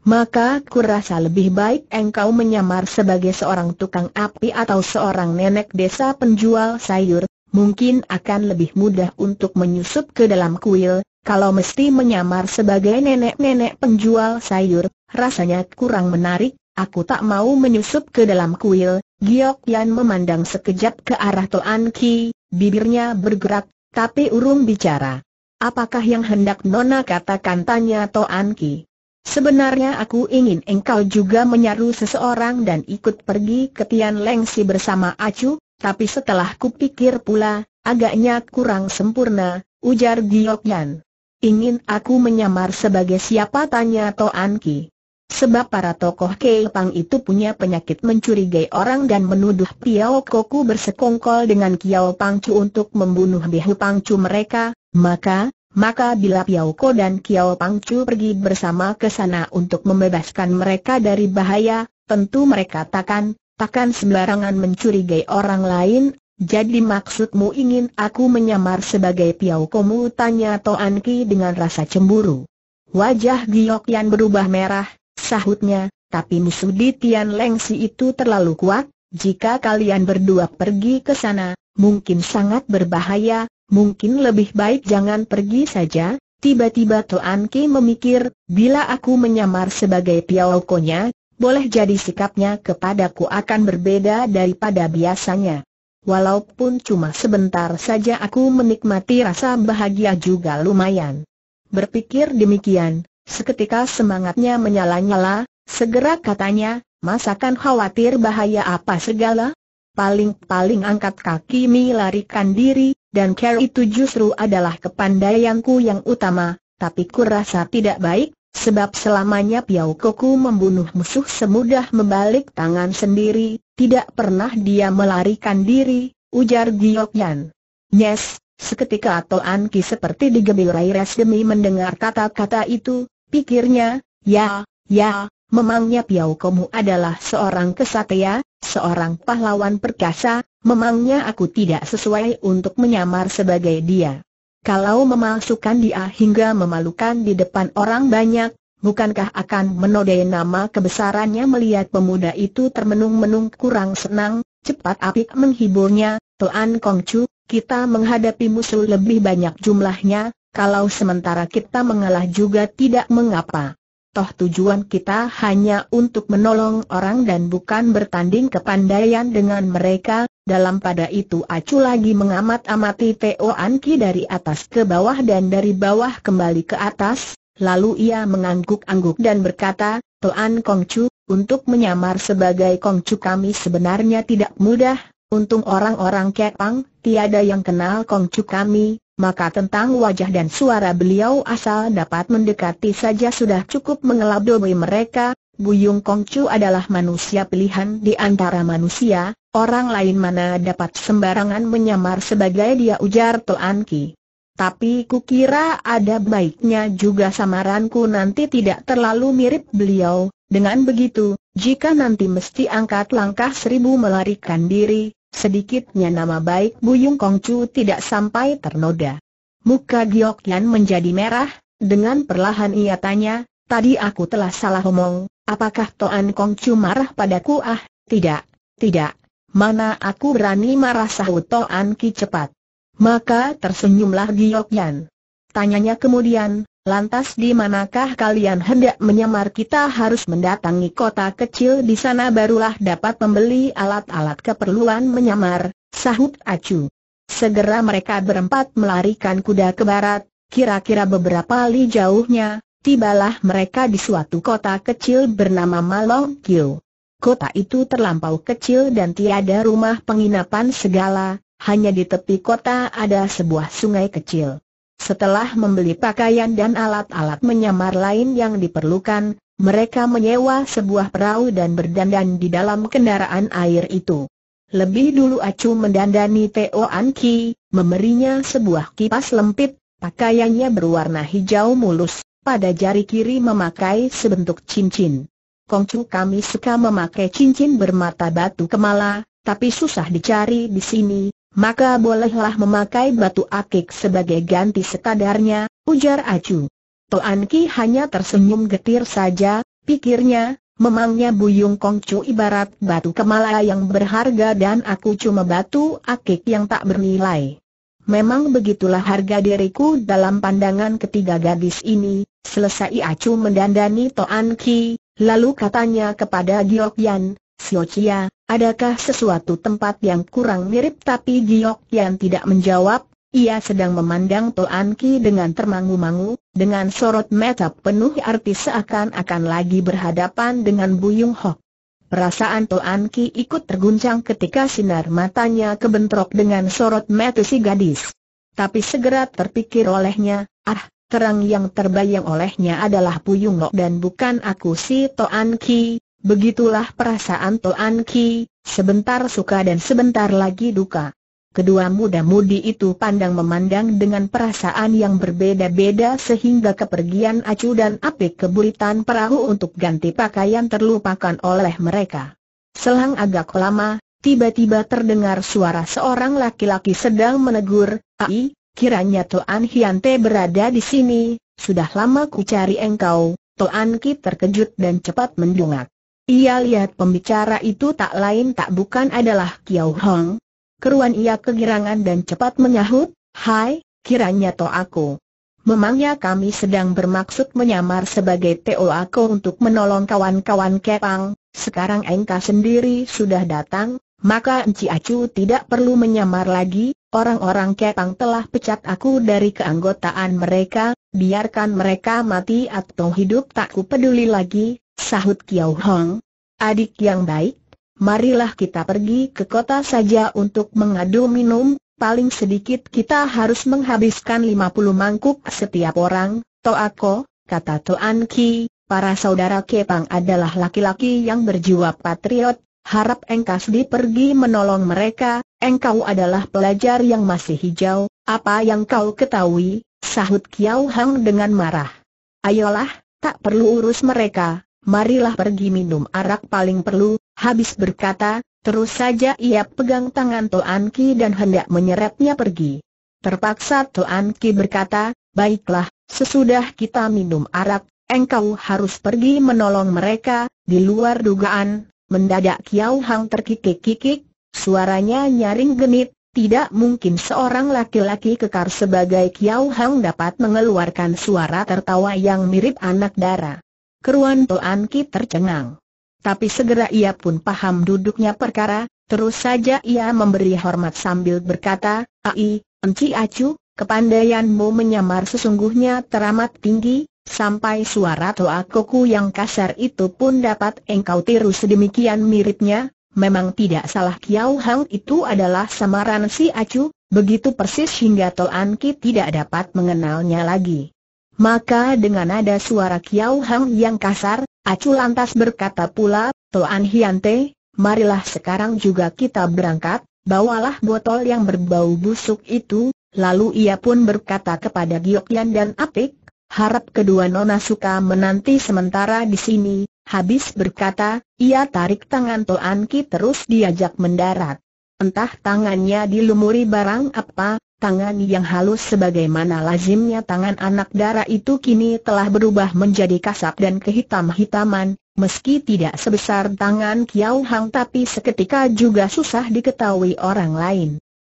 Maka kurasa lebih baik engkau menyamar sebagai seorang tukang api atau seorang nenek desa penjual sayur, mungkin akan lebih mudah untuk menyusup ke dalam kuil, kalau mesti menyamar sebagai nenek-nenek penjual sayur, rasanya kurang menarik, aku tak mau menyusup ke dalam kuil. Giok Yan memandang sekejap ke arah Toan Ki, bibirnya bergerak, tapi urung bicara. Apakah yang hendak Nona katakan tanya Toan Ki? Sebenarnya aku ingin engkau juga menyaru seseorang dan ikut pergi ke Tian Lengsi bersama Acu, tapi setelah kupikir pula, agaknya kurang sempurna, ujar Giok Yan. Ingin aku menyamar sebagai siapa tanya Toan Ki. Sebab para tokoh Keipang itu punya penyakit mencurigai orang dan menuduh Piao Koku bersekongkol dengan Kiao Pangcu untuk membunuh Pang Pangcu mereka, maka, maka bila Piao Ko dan Kiao Pangcu pergi bersama ke sana untuk membebaskan mereka dari bahaya, tentu mereka takkan, takkan sembarangan mencurigai orang lain, jadi maksudmu ingin aku menyamar sebagai piau komu? Tanya Toan Ki dengan rasa cemburu. Wajah Giok Yan berubah merah, sahutnya, tapi musuh di Tian Lengsi itu terlalu kuat, jika kalian berdua pergi ke sana, mungkin sangat berbahaya, mungkin lebih baik jangan pergi saja. Tiba-tiba Toan Ki memikir, bila aku menyamar sebagai piau konya, boleh jadi sikapnya kepadaku akan berbeda daripada biasanya. Walaupun cuma sebentar saja aku menikmati rasa bahagia juga lumayan. Berpikir demikian, seketika semangatnya menyala-nyala, segera katanya, masakan khawatir bahaya apa segala? Paling-paling angkat kaki mi larikan diri, dan care itu justru adalah kepandaianku yang utama, tapi kurasa tidak baik, sebab selamanya Piau Koku membunuh musuh semudah membalik tangan sendiri, tidak pernah dia melarikan diri, ujar Yan. Yes, seketika atau Anki seperti digembirai res demi mendengar kata-kata itu, pikirnya, ya, ya, memangnya Piau Komu adalah seorang kesatria, seorang pahlawan perkasa, memangnya aku tidak sesuai untuk menyamar sebagai dia. Kalau memalsukan dia hingga memalukan di depan orang banyak, bukankah akan menodai nama kebesarannya melihat pemuda itu termenung-menung kurang senang, cepat apik menghiburnya, Tuan Kong Chu, kita menghadapi musuh lebih banyak jumlahnya, kalau sementara kita mengalah juga tidak mengapa. Toh tujuan kita hanya untuk menolong orang dan bukan bertanding kepandaian dengan mereka, dalam pada itu Acu lagi mengamat-amati To Anki dari atas ke bawah dan dari bawah kembali ke atas, Lalu ia mengangguk-angguk dan berkata, Toan Kongcu, untuk menyamar sebagai Kongcu kami sebenarnya tidak mudah, untung orang-orang Kepang, tiada yang kenal Kongcu kami, maka tentang wajah dan suara beliau asal dapat mendekati saja sudah cukup mengelabui mereka, Buyung Kongcu adalah manusia pilihan di antara manusia, orang lain mana dapat sembarangan menyamar sebagai dia ujar Tuan Ki. Tapi kukira ada baiknya juga samaranku nanti tidak terlalu mirip beliau. Dengan begitu, jika nanti mesti angkat langkah seribu melarikan diri, sedikitnya nama baik Buyung Kongcu tidak sampai ternoda. Muka Giokyan menjadi merah, dengan perlahan ia tanya, tadi aku telah salah omong, apakah Toan Kongcu marah padaku ah, tidak, tidak, mana aku berani marah sahut Toan Ki cepat. Maka tersenyumlah Yan. Tanyanya kemudian, lantas di manakah kalian hendak menyamar kita harus mendatangi kota kecil di sana barulah dapat membeli alat-alat keperluan menyamar, sahut Acu. Segera mereka berempat melarikan kuda ke barat, kira-kira beberapa li jauhnya, tibalah mereka di suatu kota kecil bernama Malong Kyo. Kota itu terlampau kecil dan tiada rumah penginapan segala, hanya di tepi kota ada sebuah sungai kecil. Setelah membeli pakaian dan alat-alat menyamar lain yang diperlukan, mereka menyewa sebuah perahu dan berdandan di dalam kendaraan air itu. Lebih dulu Acu mendandani Teo Anki, memberinya sebuah kipas lempit, pakaiannya berwarna hijau mulus, pada jari kiri memakai sebentuk cincin. Kongcu kami suka memakai cincin bermata batu kemala, tapi susah dicari di sini, maka bolehlah memakai batu akik sebagai ganti sekadarnya, ujar Acu. Toan Ki hanya tersenyum getir saja, pikirnya, memangnya Buyung Kongcu ibarat batu kemala yang berharga dan aku cuma batu akik yang tak bernilai. Memang begitulah harga diriku dalam pandangan ketiga gadis ini, selesai Acu mendandani Toan Ki, lalu katanya kepada Giok Yan, Adakah sesuatu tempat yang kurang mirip tapi Giok yang tidak menjawab? Ia sedang memandang Toan Ki dengan termangu-mangu, dengan sorot mata penuh arti seakan-akan lagi berhadapan dengan Buyung Hok. Perasaan Toan Ki ikut terguncang ketika sinar matanya kebentrok dengan sorot mata si gadis. Tapi segera terpikir olehnya, ah, terang yang terbayang olehnya adalah Buyung Hok dan bukan aku si Toan Ki, Begitulah perasaan Toan Ki, sebentar suka dan sebentar lagi duka. Kedua muda-mudi itu pandang memandang dengan perasaan yang berbeda-beda sehingga kepergian acu dan apik kebulitan perahu untuk ganti pakaian terlupakan oleh mereka. Selang agak lama, tiba-tiba terdengar suara seorang laki-laki sedang menegur, Ai, kiranya Toan Hyante berada di sini, sudah lama ku cari engkau, Toan Ki terkejut dan cepat mendungak. Ia lihat pembicara itu tak lain tak bukan adalah Kiao Hong. Keruan ia kegirangan dan cepat menyahut, Hai, kiranya to aku. Memangnya kami sedang bermaksud menyamar sebagai TO aku untuk menolong kawan-kawan Kepang, sekarang Engka sendiri sudah datang, maka Enci Acu tidak perlu menyamar lagi, orang-orang Kepang telah pecat aku dari keanggotaan mereka, biarkan mereka mati atau hidup tak ku peduli lagi, sahut Kiao Hong. Adik yang baik, marilah kita pergi ke kota saja untuk mengadu minum, paling sedikit kita harus menghabiskan 50 mangkuk setiap orang, aku kata Toan Ki, para saudara Kepang adalah laki-laki yang berjiwa patriot, harap engkau sedih pergi menolong mereka, engkau adalah pelajar yang masih hijau, apa yang kau ketahui, sahut Kiao Hang dengan marah. Ayolah, tak perlu urus mereka, marilah pergi minum arak paling perlu, habis berkata, terus saja ia pegang tangan Toan Ki dan hendak menyeretnya pergi. Terpaksa Toan Ki berkata, baiklah, sesudah kita minum arak, engkau harus pergi menolong mereka, di luar dugaan, mendadak Kiao Hang terkikik-kikik, suaranya nyaring genit, tidak mungkin seorang laki-laki kekar sebagai Kiao Hang dapat mengeluarkan suara tertawa yang mirip anak dara keruan Toan Ki tercengang. Tapi segera ia pun paham duduknya perkara, terus saja ia memberi hormat sambil berkata, Ai, Enci Acu, kepandaianmu menyamar sesungguhnya teramat tinggi, sampai suara Toa Koku yang kasar itu pun dapat engkau tiru sedemikian miripnya, Memang tidak salah Kiau Hang itu adalah samaran si Acu, begitu persis hingga Toan Ki tidak dapat mengenalnya lagi. Maka dengan nada suara kiau Hang yang kasar, Acu lantas berkata pula, Toan Hiante, marilah sekarang juga kita berangkat, bawalah botol yang berbau busuk itu, lalu ia pun berkata kepada Giokyan dan Apik, harap kedua nona suka menanti sementara di sini, habis berkata, ia tarik tangan Toan Ki terus diajak mendarat. Entah tangannya dilumuri barang apa, Tangan yang halus sebagaimana lazimnya tangan anak darah itu kini telah berubah menjadi kasap dan kehitam-hitaman, meski tidak sebesar tangan Kiao Hang tapi seketika juga susah diketahui orang lain.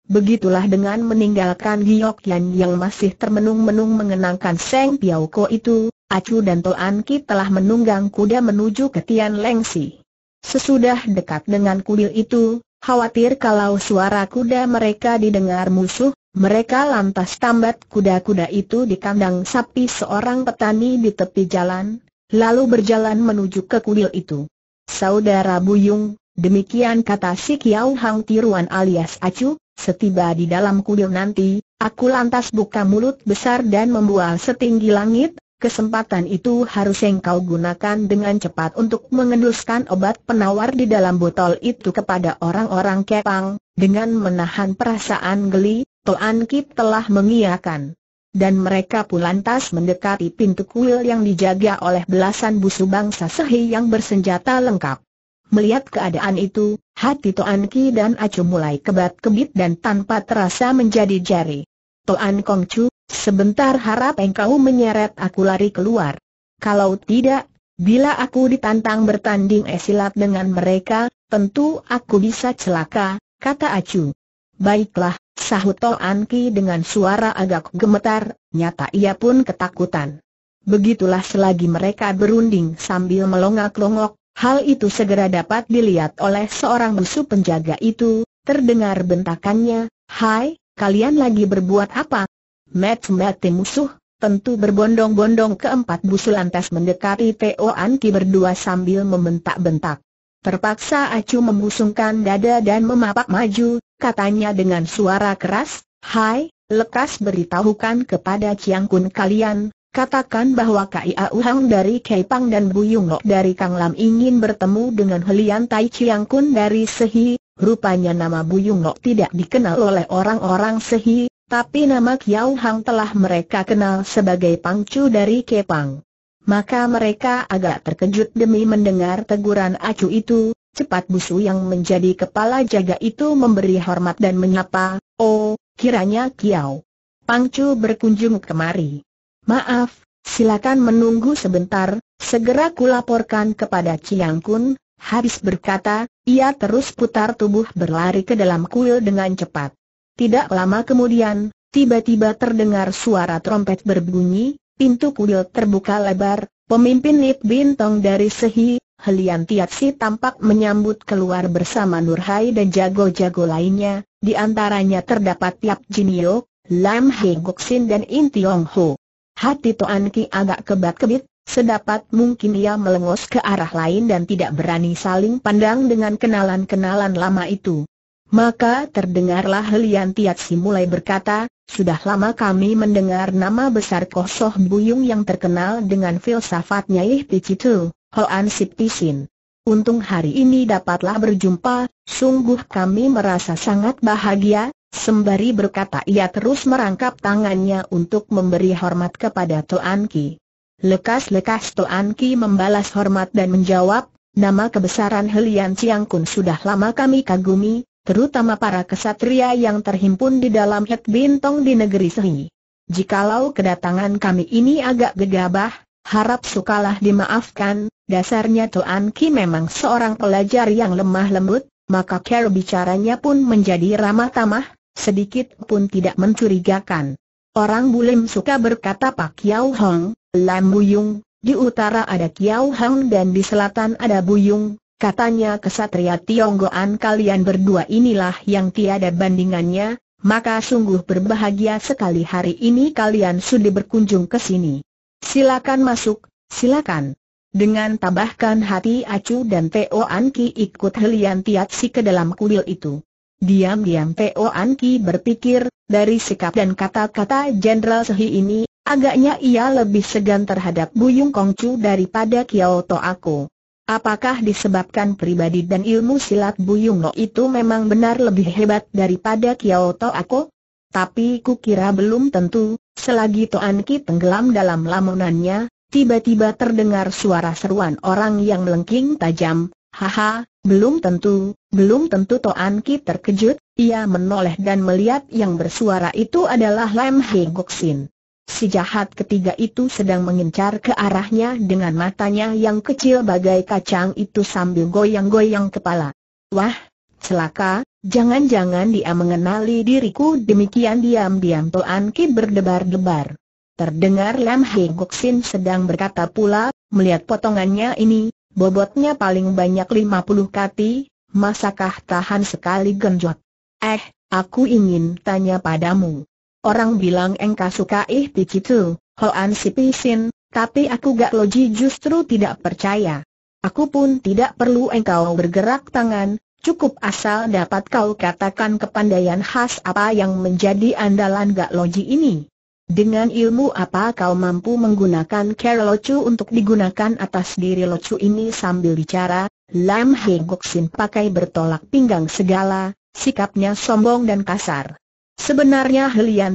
Begitulah dengan meninggalkan Giok Yan yang masih termenung-menung mengenangkan Seng Piao Ko itu, Acu dan Toan Ki telah menunggang kuda menuju ke Tian Lengsi. Sesudah dekat dengan kuil itu, khawatir kalau suara kuda mereka didengar musuh, mereka lantas tambat kuda-kuda itu di kandang sapi seorang petani di tepi jalan, lalu berjalan menuju ke kuil itu. Saudara Buyung, demikian kata si Kiau Hang Tiruan alias Acu, setiba di dalam kuil nanti, aku lantas buka mulut besar dan membual setinggi langit, kesempatan itu harus engkau gunakan dengan cepat untuk mengenduskan obat penawar di dalam botol itu kepada orang-orang kepang, dengan menahan perasaan geli, Toan Kit telah mengiyakan, Dan mereka pun lantas mendekati pintu kuil yang dijaga oleh belasan busu bangsa Sehi yang bersenjata lengkap. Melihat keadaan itu, hati Toan Ki dan Acu mulai kebat-kebit dan tanpa terasa menjadi jari. Toan Kongcu, sebentar harap engkau menyeret aku lari keluar. Kalau tidak, bila aku ditantang bertanding esilat dengan mereka, tentu aku bisa celaka, kata Acu. Baiklah, Sahut Anki dengan suara agak gemetar, nyata ia pun ketakutan. Begitulah selagi mereka berunding sambil melongak-longok, hal itu segera dapat dilihat oleh seorang musuh penjaga itu, terdengar bentakannya, Hai, kalian lagi berbuat apa? Mat-mati musuh, tentu berbondong-bondong keempat busu lantas mendekati Toan Ki berdua sambil membentak-bentak. Terpaksa Acu membusungkan dada dan memapak maju, katanya dengan suara keras, Hai, lekas beritahukan kepada Chiang Kun kalian, katakan bahwa KIA Hang dari Kaipang dan Buyungok Lok dari Kang Lam ingin bertemu dengan Helian Tai Chiang Kun dari Sehi, rupanya nama Buyungok Lok tidak dikenal oleh orang-orang Sehi, tapi nama Kiau Hang telah mereka kenal sebagai Pangcu dari Kepang maka mereka agak terkejut demi mendengar teguran acu itu, cepat busu yang menjadi kepala jaga itu memberi hormat dan menyapa, oh, kiranya Kiau Pangcu berkunjung kemari. Maaf, silakan menunggu sebentar, segera kulaporkan kepada Chiang Kun, habis berkata, ia terus putar tubuh berlari ke dalam kuil dengan cepat. Tidak lama kemudian, tiba-tiba terdengar suara trompet berbunyi, Pintu kuil terbuka lebar, pemimpin Lip Bintong dari Sehi, Helian Tiatsi tampak menyambut keluar bersama Nurhai dan jago-jago lainnya, di antaranya terdapat Yap Jinio, Lam He sin dan In Tiong Ho. Hati Toan Ki agak kebat-kebit, sedapat mungkin ia melengos ke arah lain dan tidak berani saling pandang dengan kenalan-kenalan lama itu. Maka terdengarlah Helian Tiatsi mulai berkata, sudah lama kami mendengar nama besar Koh Soh Buyung yang terkenal dengan filsafatnya Nyai Picitu, Hoan Sip Tisin. Untung hari ini dapatlah berjumpa, sungguh kami merasa sangat bahagia, sembari berkata ia terus merangkap tangannya untuk memberi hormat kepada Toan Ki. Lekas-lekas Toan Ki membalas hormat dan menjawab, nama kebesaran Helian Ciangkun sudah lama kami kagumi, terutama para kesatria yang terhimpun di dalam Het Bintong di negeri Sehi. Jikalau kedatangan kami ini agak gegabah, harap sukalah dimaafkan, dasarnya Tuan Ki memang seorang pelajar yang lemah lembut, maka cara bicaranya pun menjadi ramah tamah, sedikit pun tidak mencurigakan. Orang Bulim suka berkata Pak Kiao Hong, Lam Buyung, di utara ada Kiao Hong dan di selatan ada Buyung, katanya kesatria Tionggoan kalian berdua inilah yang tiada bandingannya, maka sungguh berbahagia sekali hari ini kalian sudah berkunjung ke sini. Silakan masuk, silakan. Dengan tabahkan hati Acu dan Teo Anki ikut Helian Tiatsi ke dalam kuil itu. Diam-diam Teo Anki berpikir, dari sikap dan kata-kata Jenderal Sehi ini, agaknya ia lebih segan terhadap Buyung Kongcu daripada Kyoto aku Apakah disebabkan pribadi dan ilmu silat Buyung Lo itu memang benar lebih hebat daripada Kiao To Ako? Tapi ku kira belum tentu, selagi Toan Ki tenggelam dalam lamunannya, tiba-tiba terdengar suara seruan orang yang melengking tajam, haha, belum tentu, belum tentu Toan Ki terkejut, ia menoleh dan melihat yang bersuara itu adalah Lam Hei Goksin. Si jahat ketiga itu sedang mengincar ke arahnya dengan matanya yang kecil bagai kacang itu sambil goyang-goyang kepala. Wah, celaka, jangan-jangan dia mengenali diriku demikian diam-diam Toan Ki berdebar-debar. Terdengar Lam Hei Goksin sedang berkata pula, melihat potongannya ini, bobotnya paling banyak 50 kati, masakah tahan sekali genjot? Eh, aku ingin tanya padamu. Orang bilang engkau suka ih picitu, hoan si pisin, tapi aku gak loji justru tidak percaya. Aku pun tidak perlu engkau bergerak tangan, cukup asal dapat kau katakan kepandaian khas apa yang menjadi andalan gak loji ini. Dengan ilmu apa kau mampu menggunakan care locu untuk digunakan atas diri locu ini sambil bicara, Lam Hei Goksin pakai bertolak pinggang segala, sikapnya sombong dan kasar. Sebenarnya Helian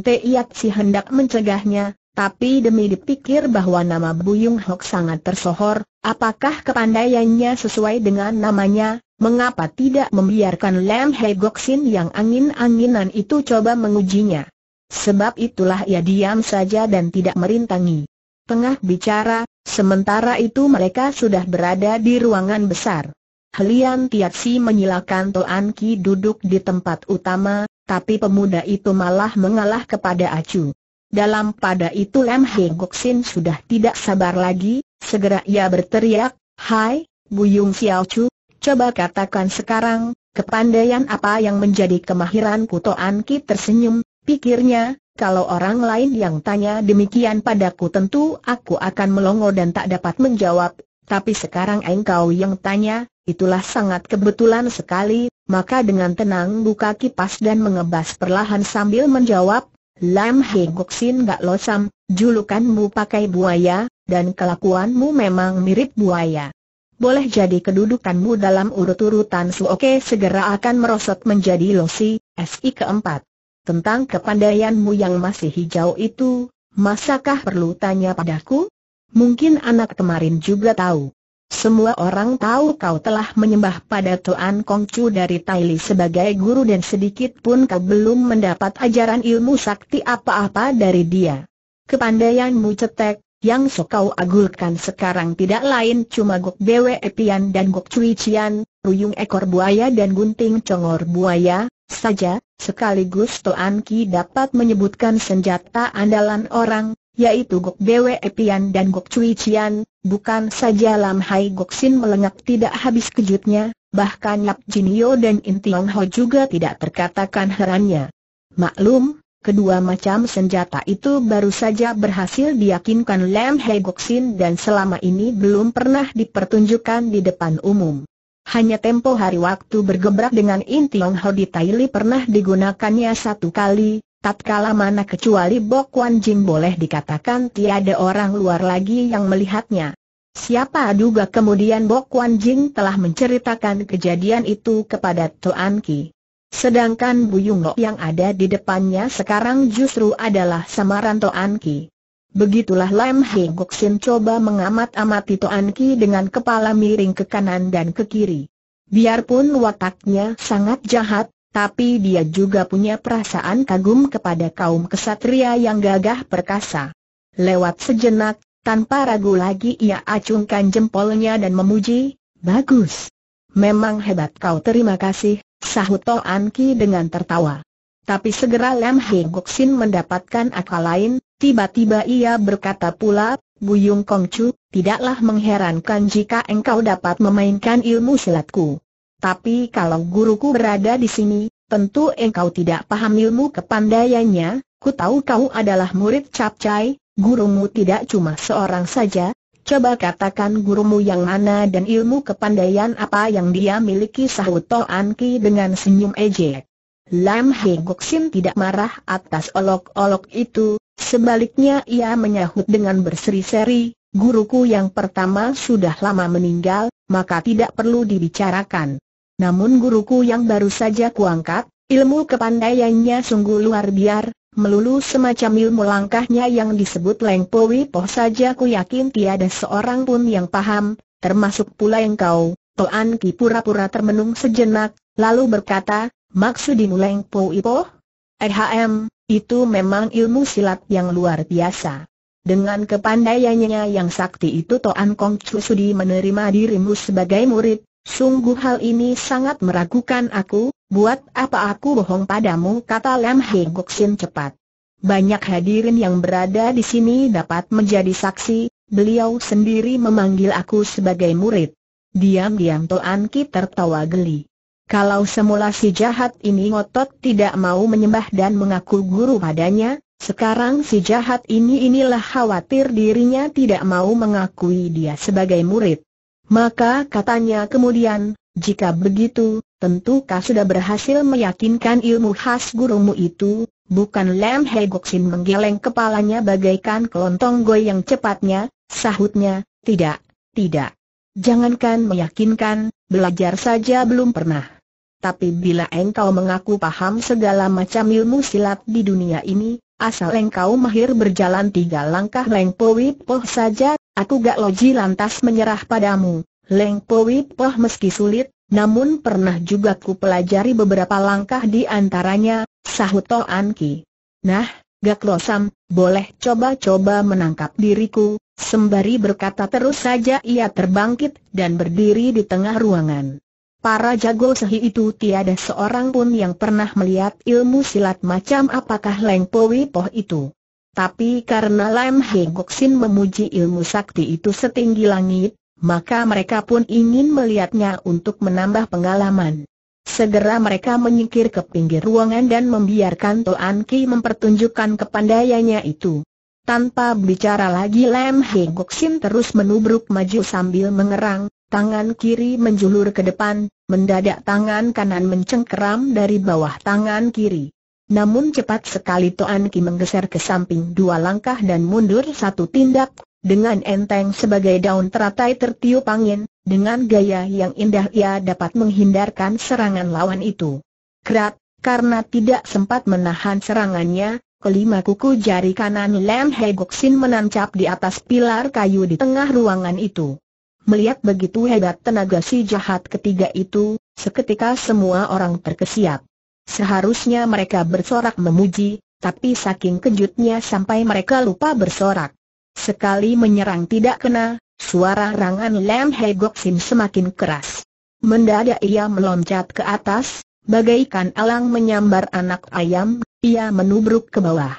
si hendak mencegahnya, tapi demi dipikir bahwa nama Buyung Hok sangat tersohor, apakah kepandaiannya sesuai dengan namanya, mengapa tidak membiarkan Lam He Goksin yang angin-anginan itu coba mengujinya. Sebab itulah ia diam saja dan tidak merintangi. Tengah bicara, sementara itu mereka sudah berada di ruangan besar. Helian Si menyilakan Toan Ki duduk di tempat utama, tapi pemuda itu malah mengalah kepada Acu. Dalam pada itu Lam Heng Sin sudah tidak sabar lagi, segera ia berteriak, Hai, Buyung Xiao Chu, coba katakan sekarang, kepandaian apa yang menjadi kemahiran Kuto Anki?" tersenyum, pikirnya, kalau orang lain yang tanya demikian padaku tentu aku akan melongo dan tak dapat menjawab, tapi sekarang engkau yang tanya, Itulah sangat kebetulan sekali, maka dengan tenang buka kipas dan mengebas perlahan sambil menjawab, Lam He Gok Sin Gak Lo Sam, julukanmu pakai buaya, dan kelakuanmu memang mirip buaya. Boleh jadi kedudukanmu dalam urut-urutan Suoke segera akan merosot menjadi Losi, SI keempat. Tentang kepandaianmu yang masih hijau itu, masakah perlu tanya padaku? Mungkin anak kemarin juga tahu. Semua orang tahu kau telah menyembah pada Toan Kongcu dari Li sebagai guru dan sedikit pun kau belum mendapat ajaran ilmu sakti apa-apa dari dia. Kepandaianmu cetek, yang sok kau agulkan sekarang tidak lain cuma Gok Bwe Epian dan Gok Cui Cian, Ruyung Ekor Buaya dan Gunting Congor Buaya, saja, sekaligus Toan Ki dapat menyebutkan senjata andalan orang, yaitu Gok Bwe Pian dan Gok Cui Cian, bukan saja Lam Hai Gok Sin melengak tidak habis kejutnya, bahkan Yap Jinio dan Tiong Ho juga tidak terkatakan herannya. Maklum, kedua macam senjata itu baru saja berhasil diyakinkan Lam Hai Gok Sin dan selama ini belum pernah dipertunjukkan di depan umum. Hanya tempo hari waktu bergebrak dengan Tiong Ho di Taili pernah digunakannya satu kali, Tatkala mana kecuali Bok Wan Jing boleh dikatakan tiada orang luar lagi yang melihatnya. Siapa duga kemudian Bok Wan Jing telah menceritakan kejadian itu kepada Tuan Ki. Sedangkan Yung Lo yang ada di depannya sekarang justru adalah samaran Tuan Ki. Begitulah Lam He Gok Sin coba mengamat-amati Tuan Ki dengan kepala miring ke kanan dan ke kiri. Biarpun wataknya sangat jahat, tapi dia juga punya perasaan kagum kepada kaum kesatria yang gagah perkasa. Lewat sejenak, tanpa ragu lagi ia acungkan jempolnya dan memuji, Bagus! Memang hebat kau terima kasih, sahut To Anki dengan tertawa. Tapi segera Lam Gok Goksin mendapatkan akal lain, tiba-tiba ia berkata pula, Buyung Kongcu, tidaklah mengherankan jika engkau dapat memainkan ilmu silatku. Tapi kalau guruku berada di sini, tentu engkau tidak paham ilmu kepandaiannya, ku tahu kau adalah murid capcai, gurumu tidak cuma seorang saja, coba katakan gurumu yang mana dan ilmu kepandaian apa yang dia miliki sahut Toan Ki dengan senyum ejek. Lam He Gok Sim tidak marah atas olok-olok itu, sebaliknya ia menyahut dengan berseri-seri, guruku yang pertama sudah lama meninggal, maka tidak perlu dibicarakan. Namun guruku yang baru saja kuangkat, ilmu kepandaiannya sungguh luar biar, melulu semacam ilmu langkahnya yang disebut lengpowi poh saja ku yakin tiada seorang pun yang paham, termasuk pula yang kau. Toan Ki pura-pura termenung sejenak, lalu berkata, maksudmu Lengpo poh? Ehm, itu memang ilmu silat yang luar biasa. Dengan kepandaiannya yang sakti itu Toan Kong Chu Sudi menerima dirimu sebagai murid, Sungguh hal ini sangat meragukan aku, buat apa aku bohong padamu kata Lam Hei sin cepat. Banyak hadirin yang berada di sini dapat menjadi saksi, beliau sendiri memanggil aku sebagai murid. Diam-diam Toan Ki tertawa geli. Kalau semula si jahat ini ngotot tidak mau menyembah dan mengaku guru padanya, sekarang si jahat ini inilah khawatir dirinya tidak mau mengakui dia sebagai murid. Maka katanya kemudian, jika begitu, tentu kau sudah berhasil meyakinkan ilmu khas gurumu itu, bukan Lam He Goksin menggeleng kepalanya bagaikan kelontong goy yang cepatnya, sahutnya, tidak, tidak. Jangankan meyakinkan, belajar saja belum pernah. Tapi bila engkau mengaku paham segala macam ilmu silat di dunia ini, Asal engkau mahir berjalan tiga langkah Leng Poh saja, aku gak loji lantas menyerah padamu. Leng Poh meski sulit, namun pernah juga ku pelajari beberapa langkah di antaranya, sahut Toan Ki. Nah, Gak Losam, boleh coba-coba menangkap diriku, sembari berkata terus saja ia terbangkit dan berdiri di tengah ruangan. Para jago sehi itu tiada seorang pun yang pernah melihat ilmu silat macam apakah Leng Powi Poh itu. Tapi karena Lam Gok Sin memuji ilmu sakti itu setinggi langit, maka mereka pun ingin melihatnya untuk menambah pengalaman. Segera mereka menyingkir ke pinggir ruangan dan membiarkan Toan Ki mempertunjukkan kepandaiannya itu. Tanpa bicara lagi Lam He Gok Sim terus menubruk maju sambil mengerang, tangan kiri menjulur ke depan, mendadak tangan kanan mencengkeram dari bawah tangan kiri. Namun cepat sekali Toan Ki menggeser ke samping dua langkah dan mundur satu tindak, dengan enteng sebagai daun teratai tertiup angin, dengan gaya yang indah ia dapat menghindarkan serangan lawan itu. Kerat, karena tidak sempat menahan serangannya, Kelima kuku jari kanan Lam He Goksin menancap di atas pilar kayu di tengah ruangan itu. Melihat begitu hebat tenaga si jahat ketiga itu, seketika semua orang terkesiap. Seharusnya mereka bersorak memuji, tapi saking kejutnya sampai mereka lupa bersorak. Sekali menyerang tidak kena, suara rangan Lam He Goksin semakin keras. Mendadak ia meloncat ke atas, bagaikan elang menyambar anak ayam, ia menubruk ke bawah.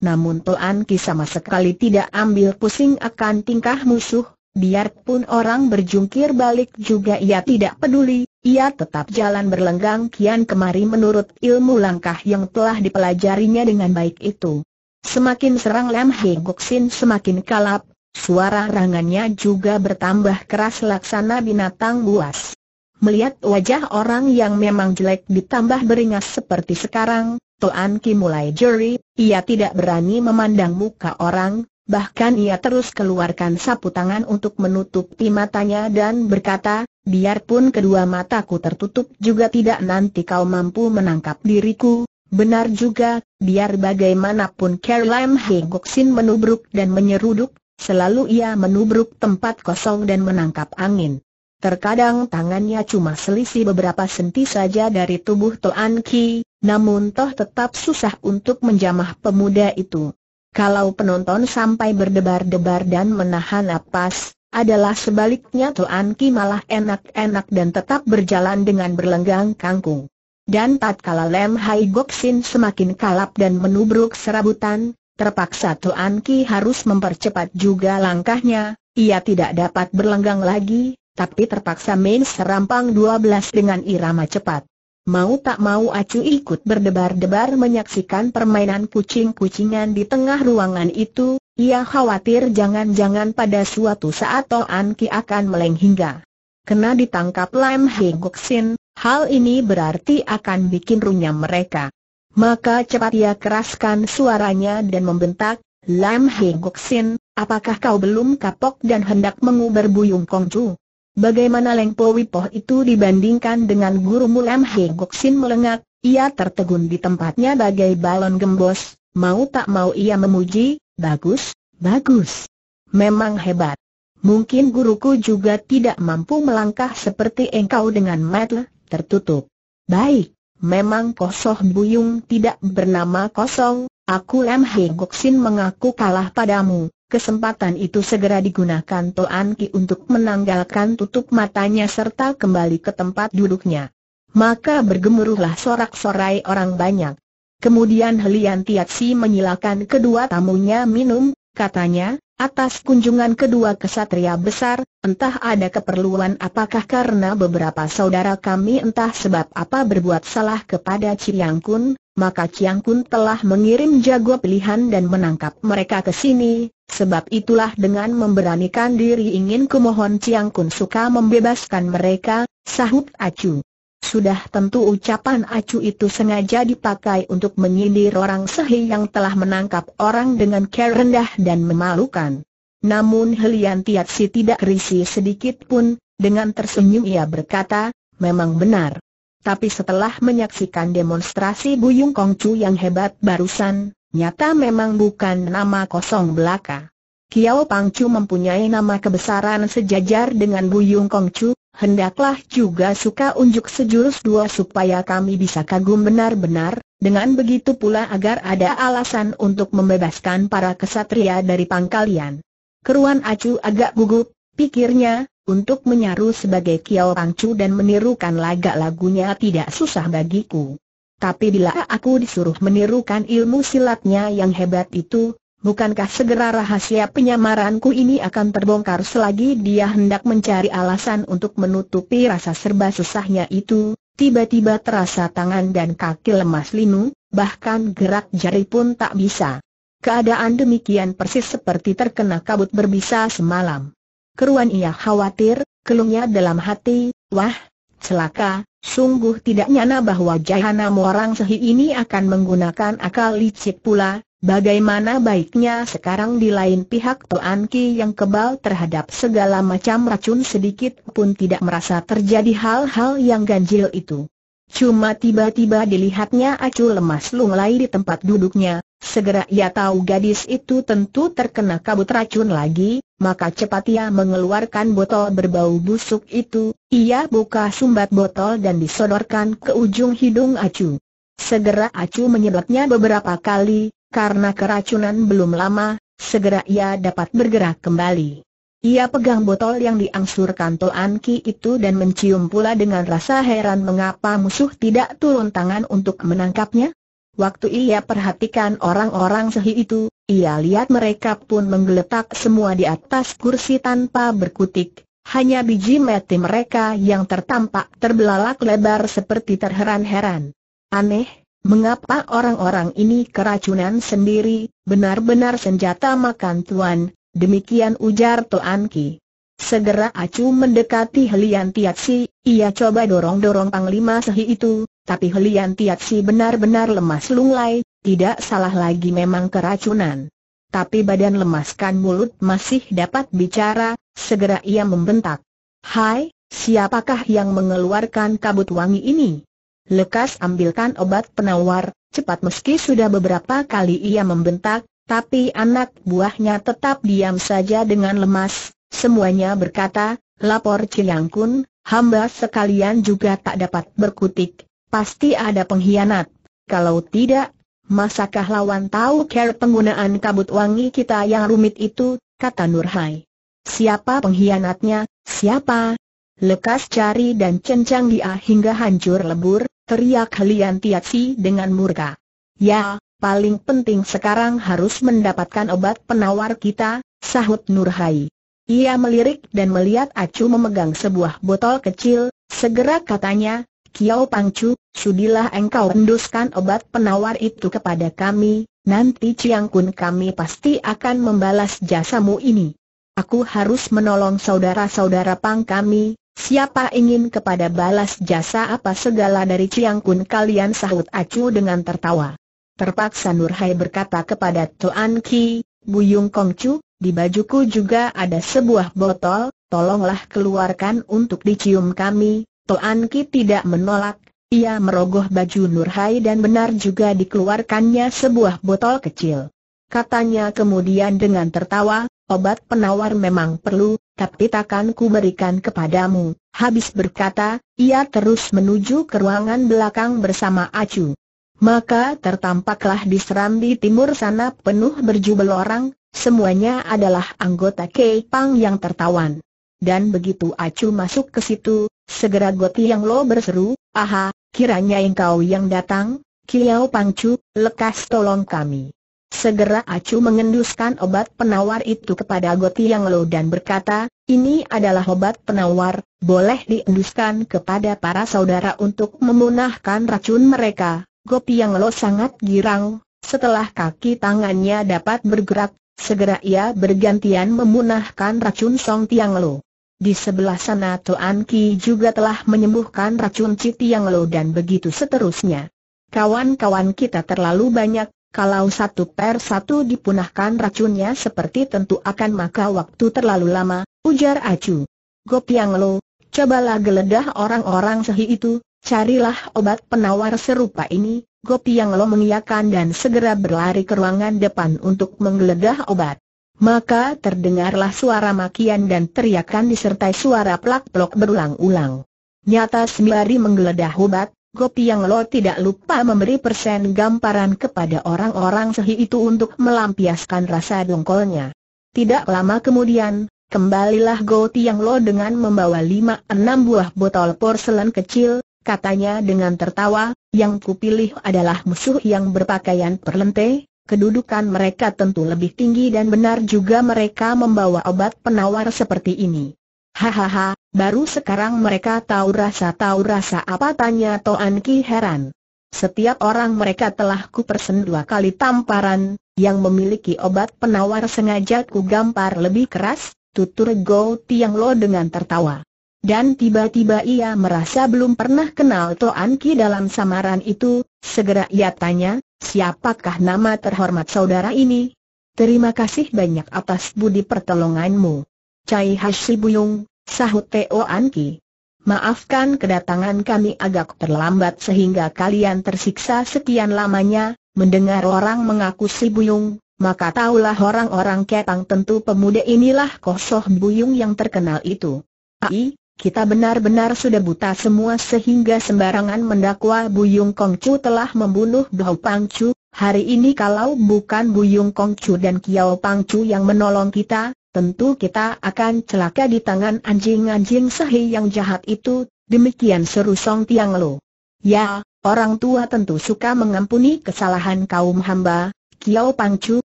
Namun Toan Ki sama sekali tidak ambil pusing akan tingkah musuh, biarpun orang berjungkir balik juga ia tidak peduli, ia tetap jalan berlenggang kian kemari menurut ilmu langkah yang telah dipelajarinya dengan baik itu. Semakin serang Lam Hei Sin semakin kalap, suara rangannya juga bertambah keras laksana binatang buas. Melihat wajah orang yang memang jelek ditambah beringas seperti sekarang, Toan Ki mulai jeri, ia tidak berani memandang muka orang, bahkan ia terus keluarkan sapu tangan untuk menutupi matanya dan berkata, biarpun kedua mataku tertutup juga tidak nanti kau mampu menangkap diriku, benar juga, biar bagaimanapun Caroline Hegoksin menubruk dan menyeruduk, selalu ia menubruk tempat kosong dan menangkap angin. Terkadang tangannya cuma selisih beberapa senti saja dari tubuh Toan Ki, namun toh tetap susah untuk menjamah pemuda itu. Kalau penonton sampai berdebar-debar dan menahan napas, adalah sebaliknya Tuan Ki malah enak-enak dan tetap berjalan dengan berlenggang kangkung. Dan tatkala Lem Hai Gok semakin kalap dan menubruk serabutan, terpaksa Tuan Ki harus mempercepat juga langkahnya, ia tidak dapat berlenggang lagi, tapi terpaksa main serampang 12 dengan irama cepat. Mau tak mau Acu ikut berdebar-debar menyaksikan permainan kucing-kucingan di tengah ruangan itu, ia khawatir jangan-jangan pada suatu saat Toan Ki akan meleng hingga kena ditangkap Lam Hei Goksin, hal ini berarti akan bikin runyam mereka. Maka cepat ia keraskan suaranya dan membentak, Lam Hei Goksin, apakah kau belum kapok dan hendak menguber Buyung Kongju? Bagaimana Leng Po Wipoh itu dibandingkan dengan guru Mulam He Gok Sin melengak, ia tertegun di tempatnya bagai balon gembos, mau tak mau ia memuji, bagus, bagus. Memang hebat. Mungkin guruku juga tidak mampu melangkah seperti engkau dengan mata tertutup. Baik, memang Kosoh Buyung tidak bernama kosong, aku Lam He Gok Sin mengaku kalah padamu, Kesempatan itu segera digunakan Toan Ki untuk menanggalkan tutup matanya serta kembali ke tempat duduknya. Maka bergemuruhlah sorak-sorai orang banyak. Kemudian Helian Si menyilakan kedua tamunya minum, katanya, Atas kunjungan kedua kesatria besar, entah ada keperluan apakah karena beberapa saudara kami entah sebab apa berbuat salah kepada Ciyang Kun, maka Chiang Kun telah mengirim jago pilihan dan menangkap mereka ke sini, sebab itulah dengan memberanikan diri ingin kumohon Chiang Kun suka membebaskan mereka, sahut Acu. Sudah tentu ucapan Acu itu sengaja dipakai untuk menyindir orang sehi yang telah menangkap orang dengan care rendah dan memalukan. Namun Helian Si tidak risih sedikit pun, dengan tersenyum ia berkata, memang benar. Tapi setelah menyaksikan demonstrasi Buyung Kongcu yang hebat barusan, nyata memang bukan nama kosong belaka. Kiao Pangcu mempunyai nama kebesaran sejajar dengan Buyung Kongcu, hendaklah juga suka unjuk sejurus dua supaya kami bisa kagum benar-benar, dengan begitu pula agar ada alasan untuk membebaskan para kesatria dari pangkalian. Keruan Acu agak gugup, Pikirnya, untuk menyaru sebagai Kiao Pangcu dan menirukan lagak lagunya tidak susah bagiku. Tapi bila aku disuruh menirukan ilmu silatnya yang hebat itu, bukankah segera rahasia penyamaranku ini akan terbongkar selagi dia hendak mencari alasan untuk menutupi rasa serba susahnya itu? Tiba-tiba terasa tangan dan kaki lemas Linu, bahkan gerak jari pun tak bisa. Keadaan demikian persis seperti terkena kabut berbisa semalam. Keruan ia khawatir, kelungnya dalam hati, wah, celaka, sungguh tidak nyana bahwa Jahana orang sehi ini akan menggunakan akal licik pula, bagaimana baiknya sekarang di lain pihak tuan Ki yang kebal terhadap segala macam racun sedikit pun tidak merasa terjadi hal-hal yang ganjil itu. Cuma tiba-tiba dilihatnya acu lemas lunglai di tempat duduknya, Segera ia tahu gadis itu tentu terkena kabut racun lagi, maka cepat ia mengeluarkan botol berbau busuk itu, ia buka sumbat botol dan disodorkan ke ujung hidung Acu. Segera Acu menyedotnya beberapa kali, karena keracunan belum lama, segera ia dapat bergerak kembali. Ia pegang botol yang diangsurkan Toan Anki itu dan mencium pula dengan rasa heran mengapa musuh tidak turun tangan untuk menangkapnya. Waktu ia perhatikan orang-orang sehi itu, ia lihat mereka pun menggeletak semua di atas kursi tanpa berkutik, hanya biji mati mereka yang tertampak terbelalak lebar seperti terheran-heran. Aneh, mengapa orang-orang ini keracunan sendiri, benar-benar senjata makan tuan, demikian ujar Toan Ki. Segera Acu mendekati Helian Tiatsi, ia coba dorong-dorong Panglima Sehi itu, tapi Helian Tiatsi benar-benar lemas lunglai, tidak salah lagi memang keracunan. Tapi badan lemas, kan mulut masih dapat bicara, segera ia membentak. Hai, siapakah yang mengeluarkan kabut wangi ini? Lekas ambilkan obat penawar, cepat meski sudah beberapa kali ia membentak, tapi anak buahnya tetap diam saja dengan lemas, Semuanya berkata, lapor Chiang Kun, hamba sekalian juga tak dapat berkutik, pasti ada pengkhianat. Kalau tidak, masakah lawan tahu care penggunaan kabut wangi kita yang rumit itu, kata Nurhai. Siapa pengkhianatnya, siapa? Lekas cari dan cencang dia hingga hancur lebur, teriak Lian Tiatsi dengan murka. Ya, paling penting sekarang harus mendapatkan obat penawar kita, sahut Nurhai. Ia melirik dan melihat Acu memegang sebuah botol kecil, segera katanya, Kiao Pangcu, sudilah engkau enduskan obat penawar itu kepada kami, nanti Ciang Kun kami pasti akan membalas jasamu ini. Aku harus menolong saudara-saudara Pang kami, siapa ingin kepada balas jasa apa segala dari Ciang Kun kalian sahut Acu dengan tertawa. Terpaksa Nurhai berkata kepada Tuan Ki, Buyung Kongcu, di bajuku juga ada sebuah botol, tolonglah keluarkan untuk dicium kami. Toan Ki tidak menolak, ia merogoh baju Nurhai dan benar juga dikeluarkannya sebuah botol kecil. Katanya kemudian dengan tertawa, obat penawar memang perlu, tapi takkan ku berikan kepadamu. Habis berkata, ia terus menuju ke ruangan belakang bersama Acu. Maka tertampaklah di serambi timur sana penuh berjubel orang, Semuanya adalah anggota Kei Pang yang tertawan. Dan begitu Acu masuk ke situ, segera Goti Yang Lo berseru, Aha, kiranya engkau yang datang, Kiao Chu, lekas tolong kami. Segera Acu mengenduskan obat penawar itu kepada Goti Yang Lo dan berkata, ini adalah obat penawar, boleh dienduskan kepada para saudara untuk memunahkan racun mereka. Goti Yang Lo sangat girang, setelah kaki tangannya dapat bergerak, Segera ia bergantian memunahkan racun Song Tiang Lo. Di sebelah sana Toan Ki juga telah menyembuhkan racun Cik Tiang Lo dan begitu seterusnya. Kawan-kawan kita terlalu banyak, kalau satu per satu dipunahkan racunnya seperti tentu akan maka waktu terlalu lama, ujar Acu. Gop Tiang Lo, cobalah geledah orang-orang sehi itu, Carilah obat penawar serupa ini, Gopi yang lo mengiakan dan segera berlari ke ruangan depan untuk menggeledah obat. Maka terdengarlah suara makian dan teriakan disertai suara plak-plok berulang-ulang. Nyata sembari menggeledah obat, Gopi yang lo tidak lupa memberi persen gamparan kepada orang-orang sehi itu untuk melampiaskan rasa dongkolnya. Tidak lama kemudian, kembalilah Gopi yang lo dengan membawa lima enam buah botol porselen kecil, katanya dengan tertawa, yang kupilih adalah musuh yang berpakaian perlente, kedudukan mereka tentu lebih tinggi dan benar juga mereka membawa obat penawar seperti ini. Hahaha, baru sekarang mereka tahu rasa tahu rasa apa tanya Toan Ki heran. Setiap orang mereka telah ku persen dua kali tamparan, yang memiliki obat penawar sengaja ku gampar lebih keras, tutur Go Tiang Lo dengan tertawa. Dan tiba-tiba ia merasa belum pernah kenal Toan Ki dalam samaran itu, segera ia tanya, siapakah nama terhormat saudara ini? Terima kasih banyak atas budi pertolonganmu. Cai Buyung, sahut Toan Ki. Maafkan kedatangan kami agak terlambat sehingga kalian tersiksa sekian lamanya, mendengar orang mengaku si Buyung, maka taulah orang-orang ketang tentu pemuda inilah Kosoh Buyung yang terkenal itu. Ai, kita benar-benar sudah buta semua sehingga sembarangan mendakwa Buyung Kongcu telah membunuh Dao Pangcu. Hari ini kalau bukan Buyung Kongcu dan Kiao Pangcu yang menolong kita, tentu kita akan celaka di tangan anjing-anjing sehi yang jahat itu. Demikian seru Song Tiang Lo. Ya, orang tua tentu suka mengampuni kesalahan kaum hamba. Kiao Pangcu,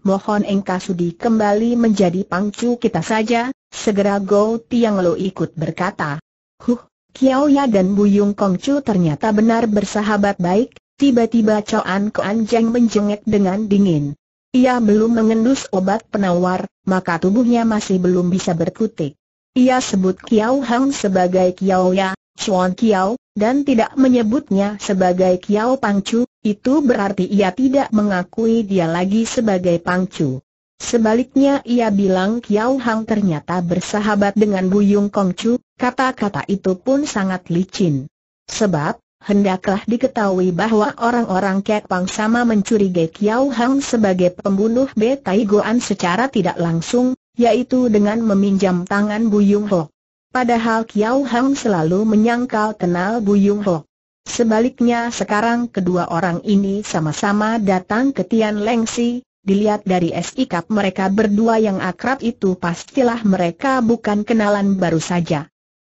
mohon engkau sudi kembali menjadi Pangcu kita saja, Segera Go Tiang Lo ikut berkata, Huh, Kiao Ya dan bu yung kong cu ternyata benar bersahabat baik, tiba-tiba Coan Koan Jeng menjengek dengan dingin. Ia belum mengendus obat penawar, maka tubuhnya masih belum bisa berkutik. Ia sebut Kiao Hang sebagai Kiao Ya, Chuan Kiao, dan tidak menyebutnya sebagai Kiao Pang cu, itu berarti ia tidak mengakui dia lagi sebagai pang cu. Sebaliknya ia bilang Kiao Hang ternyata bersahabat dengan Buyung Kongcu, kata-kata itu pun sangat licin. Sebab, hendaklah diketahui bahwa orang-orang Kek Pang sama mencurigai Kiao Hang sebagai pembunuh Tai Goan secara tidak langsung, yaitu dengan meminjam tangan Yung Ho. Padahal Kiao Hang selalu menyangkal kenal Yung Ho. Sebaliknya sekarang kedua orang ini sama-sama datang ke Tian Lengsi, Dilihat dari sikap mereka berdua yang akrab itu pastilah mereka bukan kenalan baru saja.